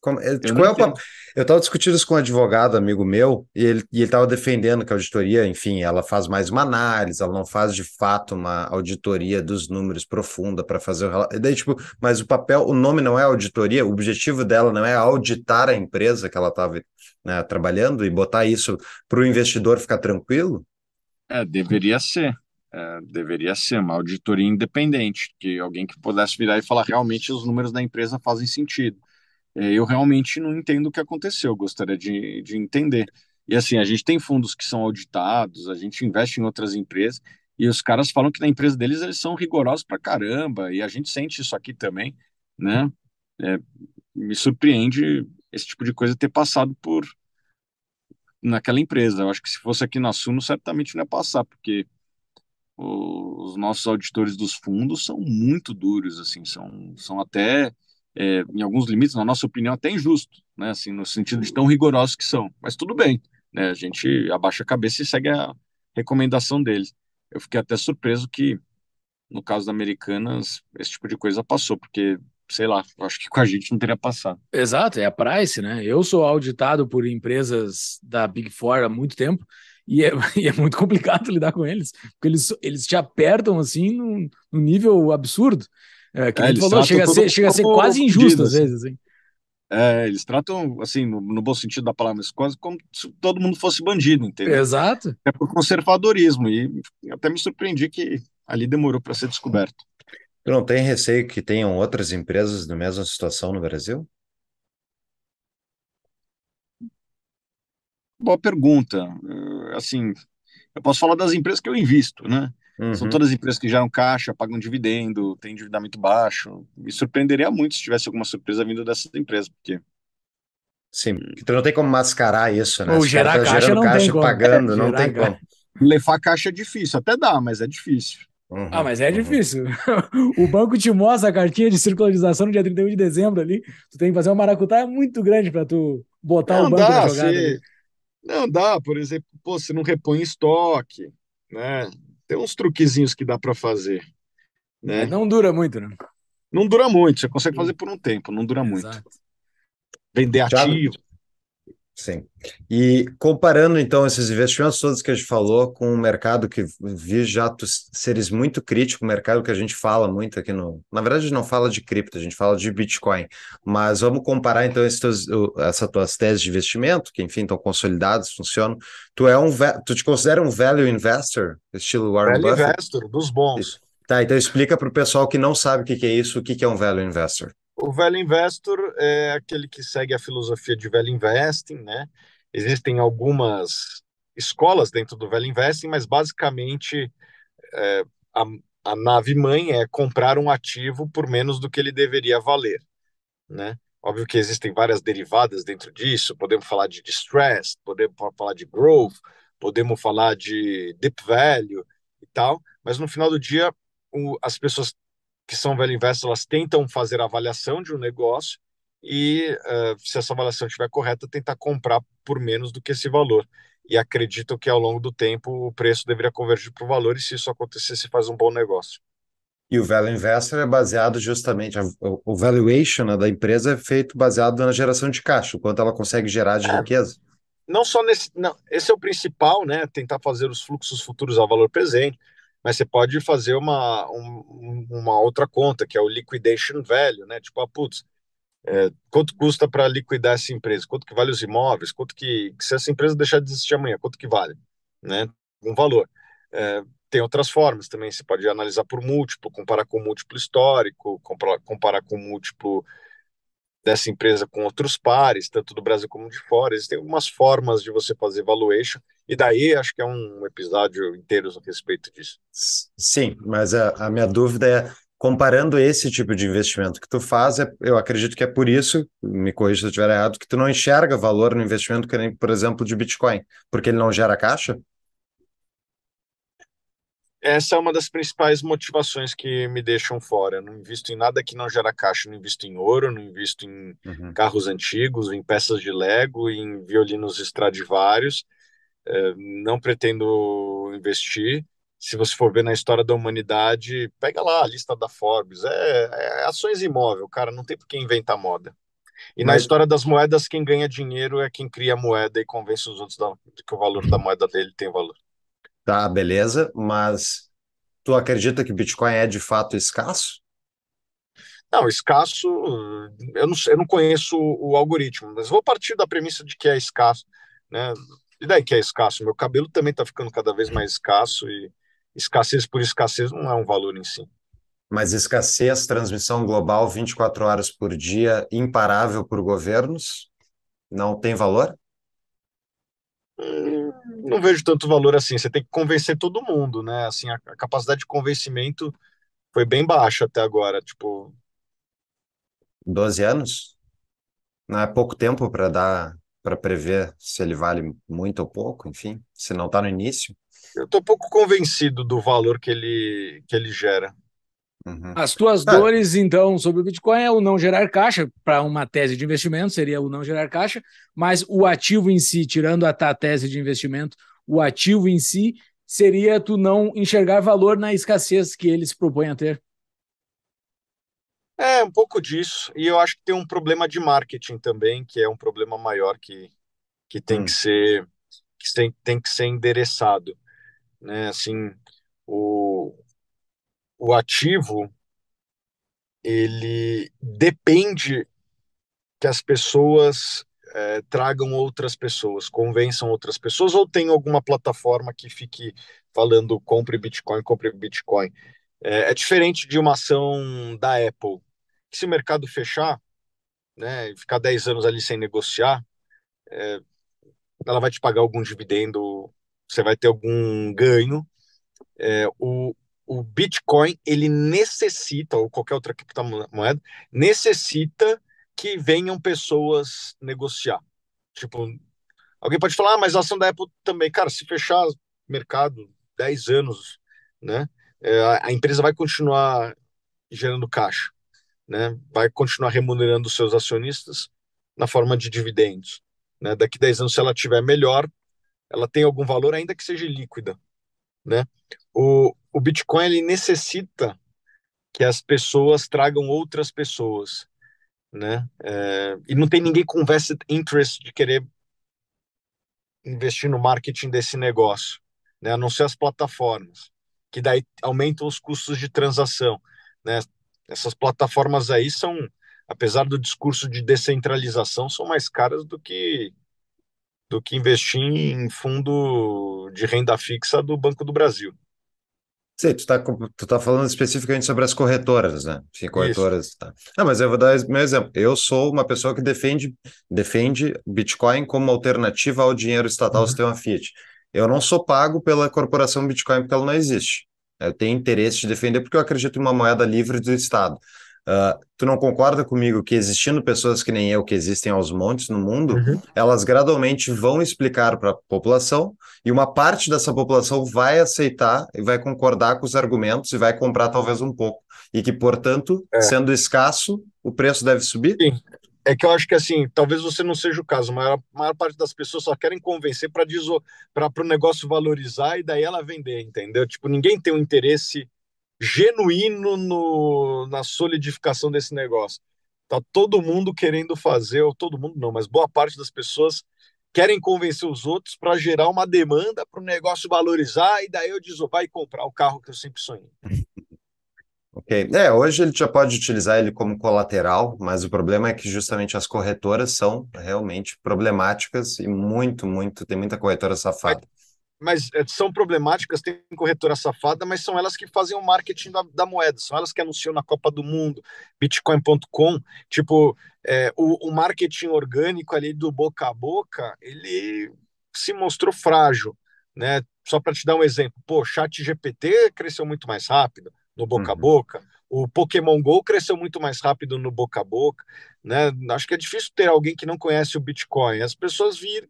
B: como, é, eu, eu, é o, eu tava discutindo isso com um advogado, amigo meu, e ele, e ele tava defendendo que a auditoria, enfim, ela faz mais uma análise, ela não faz de fato uma auditoria dos números profunda para fazer o daí, tipo, mas o papel, o nome não é auditoria, o objetivo dela não é auditar a empresa que ela estava né, trabalhando e botar isso para o investidor ficar tranquilo? É, deveria ser. É, deveria ser uma auditoria independente, que alguém que
C: pudesse virar e falar realmente os números da empresa fazem sentido. É, eu realmente não entendo o que aconteceu, gostaria de, de entender. E assim, a gente tem fundos que são auditados, a gente investe em outras empresas, e os caras falam que na empresa deles eles são rigorosos pra caramba, e a gente sente isso aqui também, né? É, me surpreende esse tipo de coisa ter passado por naquela empresa. Eu acho que se fosse aqui na Suno, certamente não ia passar, porque os nossos auditores dos fundos são muito duros, assim, são, são até é, em alguns limites, na nossa opinião, até injusto, né? Assim, no sentido de tão rigorosos que são. Mas tudo bem, né? A gente abaixa a cabeça e segue a recomendação deles. Eu fiquei até surpreso que, no caso da Americanas, esse tipo de coisa passou, porque sei lá, acho que com a gente não teria passado.
A: Exato, é a Price, né? Eu sou auditado por empresas da Big Four há muito tempo e é, [laughs] e é muito complicado [laughs] lidar com eles, porque eles, eles te apertam assim num, num nível absurdo. É, que é, falou, chega a ser, chega a ser quase injusto às vezes, hein? Assim.
C: É, eles tratam, assim, no, no, bom sentido da palavra, mas quase como se todo mundo fosse bandido, entendeu? Exato. É por conservadorismo,
B: e até me surpreendi que ali demorou para ser descoberto. Tu não tem receio que tenham outras empresas na mesma situação no Brasil?
C: Boa pergunta. Eh, assim, eu posso falar das empresas que eu invisto, né? Uhum. São todas empresas que geram caixa, pagam dividendo, têm endividamento baixo. Me surpreenderia muito se tivesse alguma surpresa vindo dessas empresas, porque
B: Sim, então não tem como mascarar isso, né? Ou gerar caixa, gerando não caixa pagando, não tem como. levar
C: caixa é difícil, até dá, mas é difícil. Uhum, ah, mas é
A: uhum. difícil. [laughs] o banco te mostra a cartinha de circularização no dia 31 de dezembro ali. Tu tem que fazer uma maracutaia muito grande para tu botar não o banco dá, na jogada. Se...
C: Não dá, por exemplo, pô, você não repõe estoque, né? tem uns truquezinhos que dá para fazer. Né? É, não dura muito, né?
B: Não dura muito, você consegue fazer por um tempo, não dura Exato. muito. Vender ativo, Sim. E comparando então esses investimentos todos que a gente falou com o um mercado que vi já seres muito crítico, mercado que a gente fala muito aqui no. Na verdade, a gente não fala de cripto, a gente fala de Bitcoin. Mas vamos comparar então essas tuas teses de investimento, que enfim estão consolidadas, funcionam. Tu é um tu te considera um value investor, estilo Warren value Buffett? Value investor, dos bons. Tá, então explica para o pessoal que não sabe o que, é isso, o que é um value investor.
C: O velho investor é aquele que segue a filosofia de velho investing, né? Existem algumas escolas dentro do velho investing, mas basicamente é, a, a nave mãe é comprar um ativo por menos do que ele deveria valer, né? Óbvio que existem várias derivadas dentro disso, podemos falar de distress, podemos falar de growth, podemos falar de deep value e tal, mas no final do dia o, as pessoas que são velho invest, elas tentam fazer a avaliação de um negócio e, uh, se essa avaliação estiver correta, tentar comprar por menos do que esse valor. E acredito que ao longo do tempo o preço deveria convergir para o valor e, se isso acontecer, se faz um bom negócio.
B: E o Value Investor é baseado justamente, a, o valuation né, da empresa é feito baseado na geração de caixa, o quanto ela consegue gerar de é, riqueza.
C: Não só nesse, não, esse é o principal, né? Tentar fazer os fluxos futuros a valor presente, mas você pode fazer uma, um, uma outra conta, que é o liquidation value, né? Tipo, ah, putz, é, quanto custa para liquidar essa empresa? Quanto que vale os imóveis? Quanto que, se essa empresa deixar de existir amanhã, quanto que vale? Né? Um valor. É, tem outras formas também, você pode analisar por múltiplo, comparar com múltiplo histórico, comparar, comparar com múltiplo dessa empresa com outros pares, tanto do Brasil como de fora. Existem algumas formas de você fazer valuation e daí acho que é um episódio inteiro a respeito disso.
B: Sim, mas a, a minha dúvida é comparando esse tipo de investimento que tu faz, é, eu acredito que é por isso, me corrija se eu estiver errado, que tu não enxerga valor no investimento que nem, por exemplo, de Bitcoin, porque ele não gera caixa?
C: Essa é uma das principais motivações que me deixam fora. Eu não invisto em nada que não gera caixa, eu não invisto em ouro, não invisto em uhum. carros antigos, em peças de Lego, em violinos Stradivarius. Ehm, não pretendo investir. Se você for ver na história da humanidade, pega lá a lista da Forbes, é, é ações imóvel, cara, não tem por que inventar moda. E Mas... na história das moedas, quem ganha dinheiro é quem cria a moeda e convence os outros da, que o valor da moeda dele tem valor.
B: Tá, beleza. Mas tu acredita que Bitcoin é de fato escasso?
C: Não, escasso, eu não, eu não conheço o algoritmo, mas vou partir da premissa de que é escasso. Né? E daí que é escasso? Meu cabelo também está ficando cada vez mais escasso e escassez por escassez não é um valor em si.
B: Mas escassez, transmissão global 24 horas por dia, imparável por governos, não tem valor? Hum, não vejo tanto valor assim. Você tem que convencer
C: todo mundo, né? Assim, a, a capacidade de convencimento foi bem baixa até agora. Tipo,
B: 12 anos? Não é pouco tempo para dar para prever se ele vale muito ou pouco, enfim, se não está no início? Eu estou pouco convencido do valor que ele, que ele gera. Uhum. As tuas dores,
A: então, sobre o Bitcoin é o não gerar caixa, para uma tese de investimento seria o não gerar caixa, mas o ativo em si, tirando a tua tese de investimento, o ativo em si seria tu não enxergar valor na escassez que ele se propõe a ter.
C: É, um pouco disso. E eu acho que tem um problema de marketing também, que é um problema maior que, que tem hum. que ser que tem, tem que ser endereçado. Né? Assim, o, o ativo ele depende que as pessoas é, tragam outras pessoas, convençam outras pessoas, ou tem alguma plataforma que fique falando compre Bitcoin, compre Bitcoin. É, é diferente de uma ação da Apple, se o mercado fechar, né, ficar 10 anos ali sem negociar, é, ela vai te pagar algum dividendo, você vai ter algum ganho. É, o, o Bitcoin, ele necessita, ou qualquer outra criptomoeda, necessita que venham pessoas negociar. Tipo, alguém pode falar, ah, mas a ação da Apple também. Cara, se fechar mercado 10 anos, né, é, a empresa vai continuar gerando caixa né, vai continuar remunerando os seus acionistas na forma de dividendos. Né? Daqui 10 anos, se ela tiver melhor, ela tem algum valor, ainda que seja líquida. Né? O, o Bitcoin ele necessita que as pessoas tragam outras pessoas. Né? É, e não tem ninguém com vested interest de querer investir no marketing desse negócio, né? a não ser as plataformas, que daí aumentam os custos de transação. Né? Essas plataformas aí são, apesar do discurso de descentralização, são mais caras do que do que investir em fundo de renda fixa do Banco do
B: Brasil. Sim, tu está tu tá falando especificamente sobre as corretoras, né? Sim, corretoras. Tá. Não, ah, mas eu vou dar meu exemplo. Eu sou uma pessoa que defende, defende Bitcoin como alternativa ao dinheiro estatal uhum. sistema Fiat. Eu não sou pago pela corporação Bitcoin porque ela não existe. Eu tenho interesse de defender porque eu acredito em uma moeda livre do Estado. Uh, tu não concorda comigo que existindo pessoas que nem eu, que existem aos montes no mundo, uhum. elas gradualmente vão explicar para a população e uma parte dessa população vai aceitar e vai concordar com os argumentos e vai comprar talvez um pouco. E que, portanto, é. sendo escasso, o preço deve subir? Sim, é que eu acho que assim, talvez você não seja o caso, mas a
C: maior parte das pessoas só querem convencer para para o negócio valorizar e daí ela vender, entendeu? Tipo, ninguém tem um interesse genuíno no, na solidificação desse negócio. Tá todo mundo querendo fazer, ou todo mundo não, mas boa parte das pessoas querem convencer os outros para gerar uma demanda para o negócio valorizar e daí eu diz, oh, vai comprar o carro que eu sempre sonhei.
B: Ok. É, hoje ele já pode utilizar ele como colateral, mas o problema é que justamente as corretoras são realmente problemáticas e muito, muito, tem muita corretora safada.
C: Mas, mas é, são problemáticas, tem corretora safada, mas são elas que fazem o marketing da, da moeda, são elas que anunciam na Copa do Mundo, Bitcoin.com, tipo, é, o, o marketing orgânico ali do boca a boca, ele se mostrou frágil, né? Só para te dar um exemplo, pô, chat GPT cresceu muito mais rápido, no boca a uhum. boca. O Pokémon Go cresceu muito mais rápido no boca a boca, né? Acho que é difícil ter alguém que não conhece o Bitcoin. As pessoas viram.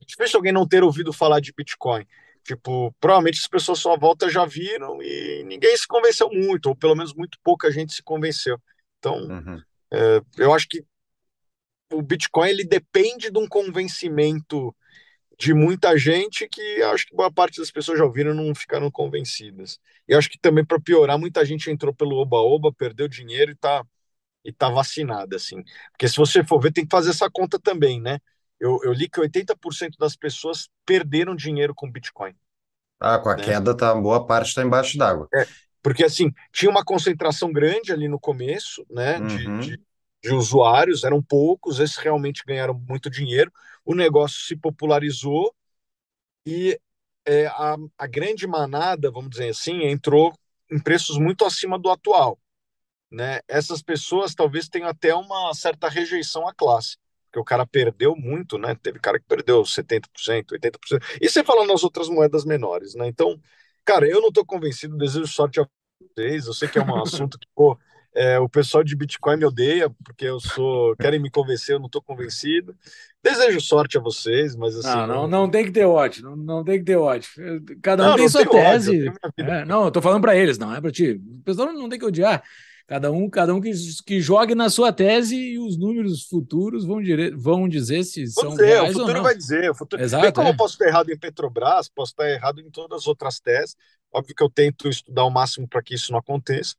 C: É difícil alguém não ter ouvido falar de Bitcoin. Tipo, provavelmente as pessoas só volta já viram e ninguém se convenceu muito, ou pelo menos muito pouca gente se convenceu. Então, uhum. é, eu acho que o Bitcoin ele depende de um convencimento de muita gente que acho que boa parte das pessoas já ouviram não ficaram convencidas. E acho que também para piorar, muita gente entrou pelo oba-oba, perdeu dinheiro e está e tá vacinada, assim. Porque se você for ver, tem que fazer essa conta também, né? Eu, eu li que 80% das pessoas perderam dinheiro com Bitcoin.
B: Ah, com a né? queda, tá, boa parte está embaixo d'água.
C: É, porque, assim, tinha uma concentração grande ali no começo, né, uhum. de, de de usuários, eram poucos, esses realmente ganharam muito dinheiro, o negócio se popularizou e é, a, a grande manada, vamos dizer assim, entrou em preços muito acima do atual. Né? Essas pessoas talvez tenham até uma certa rejeição à classe, porque o cara perdeu muito, né? Teve cara que perdeu 70%, 80%. E sem falar nas outras moedas menores, né? Então, cara, eu não estou convencido, desejo sorte a vocês. Eu sei que é um [laughs] assunto que Pô, é, o pessoal de Bitcoin me odeia, porque eu sou. Querem me convencer, eu não estou convencido. Desejo sorte a
A: vocês, mas assim. Não, não, não tem que ter ódio, não, não tem que ter ódio. Cada um não, tem não sua tese. Ódio, é, não, eu tô falando para eles, não, é para ti. O pessoal não tem que odiar. Cada um, cada um que, que jogue na sua tese e os números futuros vão, dire... vão dizer se Vou são dizer, reais o futuro ou não. vai
C: dizer. O futuro... Exato, Bem como é. eu posso estar errado em Petrobras, posso estar errado em todas as outras teses. Óbvio que eu tento estudar o máximo para que isso não aconteça.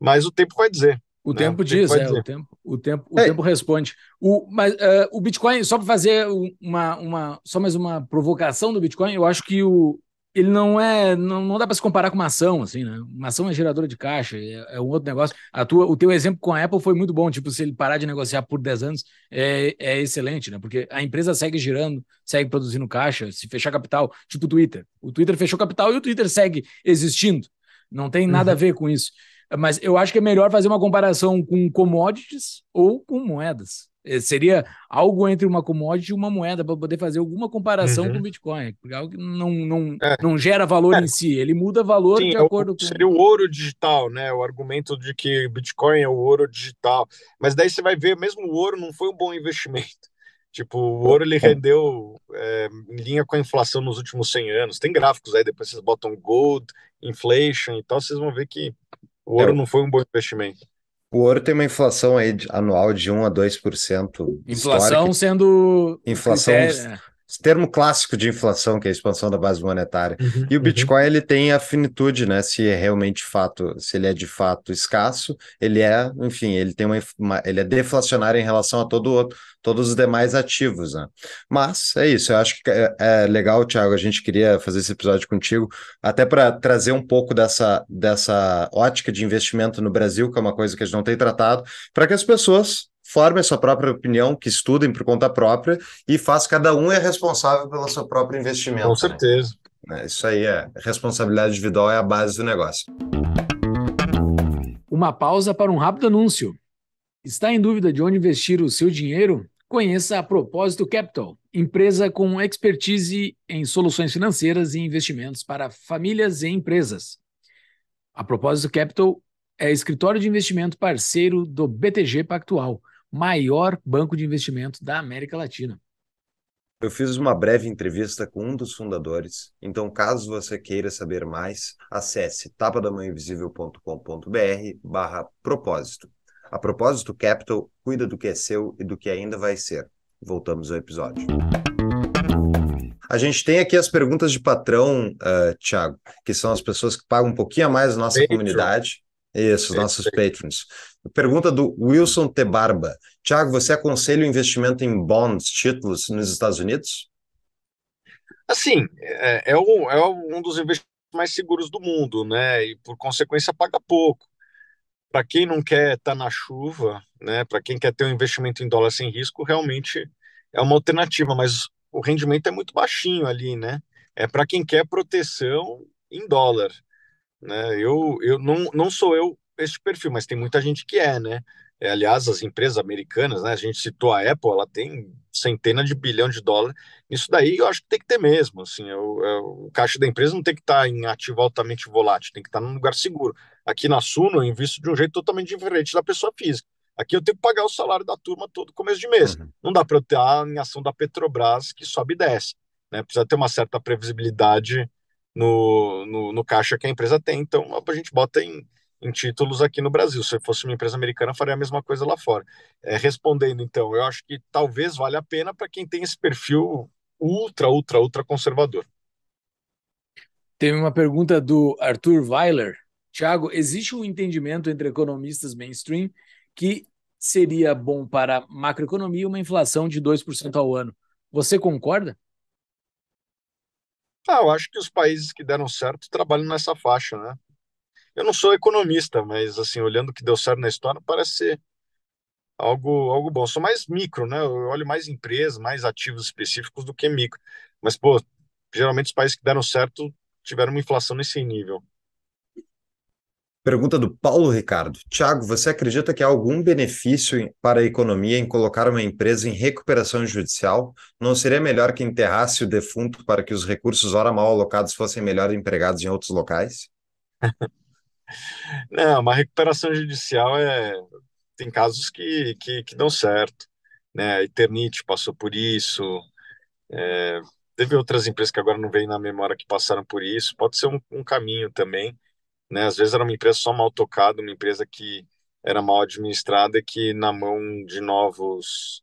C: Mas o tempo vai dizer.
A: O né? tempo é, o diz, tempo é, dizer. o tempo, o tempo, o é. tempo responde. O, mas uh, o Bitcoin, só para fazer uma, uma, só mais uma provocação do Bitcoin, eu acho que o, ele não é, não, não dá para se comparar com uma ação, assim, né? Uma ação é geradora de caixa, é, é, um outro negócio. A tua, o teu exemplo com a Apple foi muito bom, tipo, se ele parar de negociar por 10 anos, é, é excelente, né? Porque a empresa segue girando, segue produzindo caixa, se fechar capital, tipo o Twitter. O Twitter fechou capital e o Twitter segue existindo. Não tem nada uhum. a ver com isso mas eu acho que é melhor fazer uma comparação com commodities ou com moedas. É, seria algo entre uma commodity e uma moeda para poder fazer alguma comparação uhum. com o Bitcoin, porque é algo que não, não, é. não gera valor é. em si, ele muda valor Sim, de é acordo o, com. Seria o ouro digital, né? O argumento de que Bitcoin é
C: o ouro digital. Mas daí você vai ver, mesmo o ouro não foi um bom investimento. [laughs] Tipo, o ouro ele rendeu é, em linha com a inflação nos últimos 100 anos. Tem gráficos aí, depois vocês botam gold, inflation e então tal, vocês vão ver que o ouro é, não foi um bom investimento.
B: O ouro tem uma inflação aí anual de 1 a 2%. Inflação histórica.
A: sendo. Inflação. Critério, né?
B: termo clássico de inflação, que é a expansão da base monetária. Uhum, e o uhum. Bitcoin uhum. ele tem a finitude, né? Se é realmente fato, se ele é de fato escasso, ele é, enfim, ele tem uma, uma ele é deflacionário em relação a todo outro, todos os demais ativos, né? Mas é isso, eu acho que é, é legal, Thiago, a gente queria fazer esse episódio contigo, até para trazer um pouco dessa, dessa ótica de investimento no Brasil, que é uma coisa que a gente não tem tratado, para que as pessoas forme a sua própria opinião, que estudem por conta própria e faz cada um é responsável pelo seu próprio investimento. Com né? certeza. Né? Isso aí é responsabilidade individual é a base do negócio.
A: Uma pausa para um rápido anúncio. Está em dúvida de onde investir o seu dinheiro? Conheça a Propósito Capital, empresa com expertise em soluções financeiras e investimentos para famílias e empresas. A Propósito Capital é escritório de investimento parceiro do BTG Pactual maior banco de investimento da América Latina.
B: Eu fiz uma breve entrevista com um dos fundadores, então caso você queira saber mais, acesse tapadamãoinvisível.com.br barra propósito. A propósito, Capital cuida do que é seu e do que ainda vai ser. Voltamos ao episódio. A gente tem aqui as perguntas de patrão, uh, Thiago, que são as pessoas que pagam um pouquinho a mais na nossa Patreon. comunidade. Isso, Patreon. nossos patrons. Pergunta do Wilson Tebarba. Tiago, você aconselha o investimento em bonds, títulos nos Estados Unidos?
C: Assim, é, é, um, é um dos investimentos mais seguros do mundo, né? E por consequência paga pouco. Para quem não quer estar tá na chuva, né? Para quem quer ter um investimento em dólar sem risco, realmente é uma alternativa, mas o rendimento é muito baixinho ali, né? É para quem quer proteção em dólar. Né? Eu, eu não, não sou eu esse perfil, mas tem muita gente que é, né? É, aliás, as empresas americanas, né? A gente citou a Apple, ela tem centenas de bilhão de dólares. Isso daí eu acho que tem que ter mesmo. Assim, é é o, o, caixa da empresa não tem que estar em ativo altamente volátil, tem que estar num lugar seguro. Aqui na Suno eu invisto de um jeito totalmente diferente da pessoa física. Aqui eu tenho que pagar o salário da turma todo começo de mês. Uhum. Não dá para eu ter a em ação da Petrobras que sobe e desce. Né? Precisa ter uma certa previsibilidade no, no, no caixa que a empresa tem. Então a gente bota em em títulos aqui no Brasil. Se eu fosse uma empresa americana, faria a mesma coisa lá fora. É, respondendo, então, eu acho que talvez valha a pena para quem tem esse
A: perfil ultra, ultra, ultra conservador. Teve uma pergunta do Arthur Weiler. Tiago, existe um entendimento entre economistas mainstream que seria bom para a macroeconomia uma inflação de 2% ao ano. Você concorda? Ah, eu acho que os países que deram certo
C: trabalham nessa faixa, né? Eu não sou economista, mas assim, olhando o que deu certo na história, parece ser algo, algo bom. Eu sou mais micro, né? Eu olho mais empresas, mais ativos específicos do que micro. Mas, pô, geralmente os países que deram certo tiveram uma inflação nesse nível.
B: Pergunta do Paulo Ricardo. Tiago, você acredita que há algum benefício para a economia em colocar uma empresa em recuperação judicial? Não seria melhor que enterrasse o defunto para que os recursos, ora mal alocados, fossem melhor empregados em outros locais? [laughs]
C: [laughs] Não, uma recuperação judicial é tem casos que, que, que dão certo, né? A Eternit passou por isso, é, teve outras empresas que agora não vem na memória que passaram por isso. Pode ser um, um caminho também, né? Às vezes era uma empresa só mal tocada, uma empresa que era mal administrada e que na mão de novos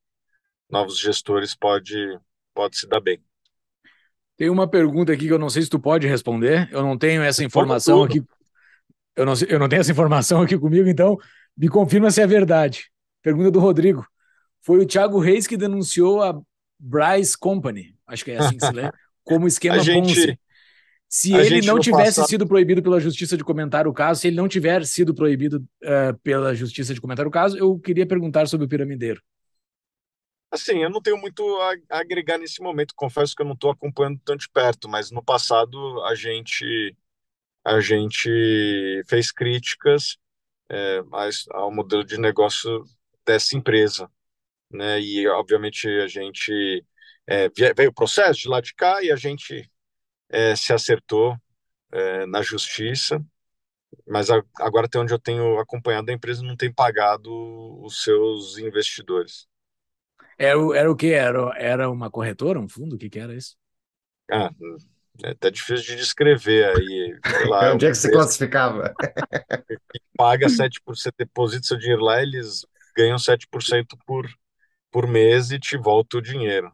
C: novos gestores pode
A: pode se dar bem. Tem uma pergunta aqui que eu não sei se tu pode responder. Eu não tenho essa informação aqui eu não, eu não tenho essa informação aqui comigo, então me confirma se é verdade. Pergunta do Rodrigo. Foi o Thiago Reis que denunciou a Bryce Company, acho que é assim que se lê, [laughs] como esquema Ponzi. Se ele não tivesse sido proibido pela justiça de comentar o caso, se ele não tiver sido proibido uh, pela justiça de comentar o caso, eu queria perguntar sobre o piramideiro.
C: Assim, eu não tenho muito a agregar nesse momento, confesso que eu não estou acompanhando tanto de perto, mas no passado a gente a gente fez críticas é, ao modelo de negócio dessa empresa. Né? E, obviamente, a gente é, veio o processo de lá de cá e a gente é, se acertou é, na justiça, mas a, agora até onde eu tenho acompanhado, a empresa não tem pagado os seus investidores.
A: Era, era o que? Era, era uma corretora, um fundo? O que, que era isso? Ah,
C: é até tá difícil de descrever aí. Lá, Onde é que se
A: classificava?
C: paga 7%, você deposita seu dinheiro lá, eles ganham 7% por, por mês e te volta o dinheiro.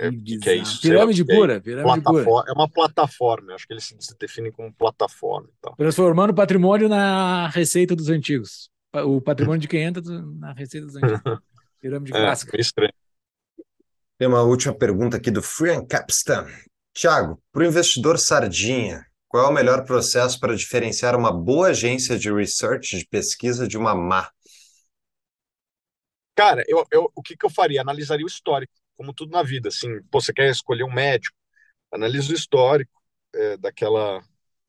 C: É, que, que é isso, pirâmide lá, pura, é, pirâmide pura. É uma plataforma, acho que eles se definem como plataforma.
A: Então. Transformando o patrimônio na receita dos antigos. O patrimônio de quem entra na receita dos antigos. [laughs] Pirâmide é, clássica.
B: É, estranho. Tem uma última pergunta aqui do Frank Capstan. Tiago, para o investidor sardinha, qual é o melhor processo para diferenciar uma boa agência de research, de pesquisa, de uma má?
C: Cara, eu, eu, o que, que eu faria? Analisaria o histórico, como tudo na vida. Assim, pô, você quer escolher um médico, analisa o histórico é, daquela,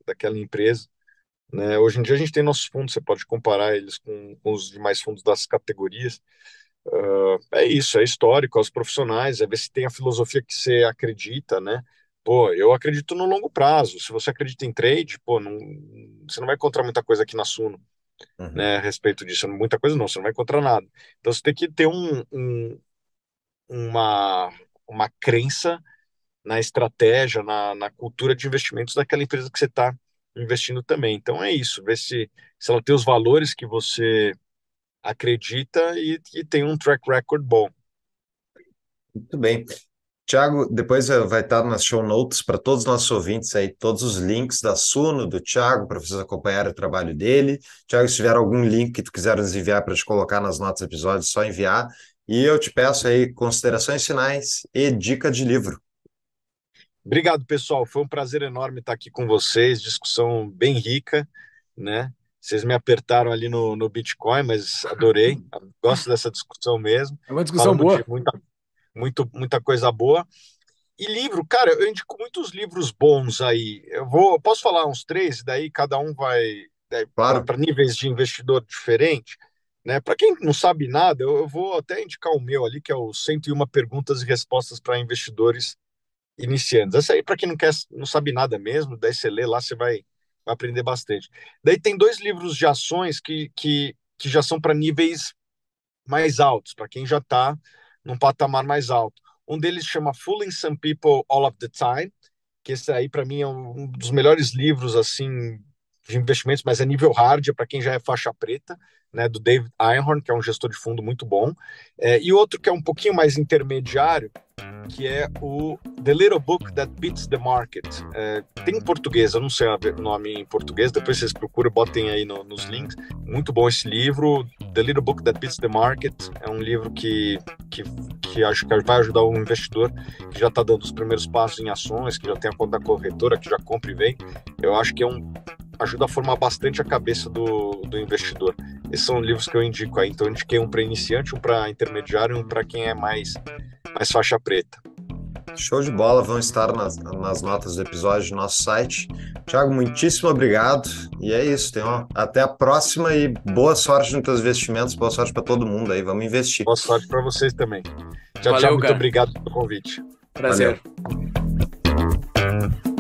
C: daquela empresa. Né? Hoje em dia a gente tem nossos fundos, você pode comparar eles com, com os demais fundos das categorias. Uh, é isso, é histórico, é os profissionais, é ver se tem a filosofia que você acredita, né? Pô, eu acredito no longo prazo. Se você acredita em trade, pô, não, você não vai encontrar muita coisa aqui na Suno, uhum. né? A respeito disso, muita coisa não, você não vai encontrar nada. Então você tem que ter um, um uma, uma crença na estratégia, na, na cultura de investimentos daquela empresa que você está investindo também. Então é isso, ver se, se ela tem os valores que você acredita e, e tem um track record bom.
B: Muito bem. Tiago, depois eh, vai estar nas show notes para todos os nossos ouvintes aí, todos os links da Suno, do Tiago, para vocês acompanharem o trabalho dele. Tiago, se tiver algum link que tu quiser nos enviar para te colocar nas notas do episódio, é só enviar. E eu te peço aí considerações finais e dica de livro.
C: Obrigado, pessoal. Foi um prazer enorme estar aqui com vocês. Discussão bem rica, né? Vocês me apertaram ali no, no Bitcoin, mas adorei. [laughs] Gosto dessa discussão mesmo. É uma discussão Falamos boa. muita muito, muita coisa boa. E livro, cara, eu indico muitos livros bons aí. Eu vou, eu posso falar uns três, daí cada um vai claro. para níveis de investidor diferente. Né? Para quem não sabe nada, eu, eu vou até indicar o meu ali, que é o 101 Perguntas e Respostas para Investidores Iniciantes. Essa aí, para quem não, quer, não sabe nada mesmo, daí você lê lá, você vai, vai aprender bastante. Daí tem dois livros de ações que, que, que já são para níveis mais altos, para quem já está num patamar mais alto. Um deles chama Fooling Some People All of the Time, que esse aí para mim é um dos melhores livros assim de investimentos, mas é nível hard, é para quem já é faixa preta, né, do David Einhorn, que é um gestor de fundo muito bom, é, e outro que é um pouquinho mais intermediário, que é o The Little Book That Beats the Market. É, tem em português, eu não sei o nome em português, depois vocês procuram, botem aí no, nos links. Muito bom esse livro, The Little Book That Beats the Market. É um livro que, que, que acho que vai ajudar um investidor que já está dando os primeiros passos em ações, que já tem a conta da corretora, que já compra e vem. Eu acho que é um ajuda a formar bastante a cabeça do, do investidor. Esses são livros que eu indico aí. Então, eu indiquei um para iniciante, um para intermediário e um para quem é mais,
B: mais faixa preta. Show de bola, vão estar nas, nas notas do episódio do nosso site. Tiago, muitíssimo obrigado. E é isso, tem, até a próxima e boa sorte nos teus investimentos, boa sorte para todo mundo aí, vamos investir. Boa sorte
C: para vocês também.
B: Tchau, Valeu, tchau, muito obrigado
C: pelo convite.
B: Prazer. Valeu.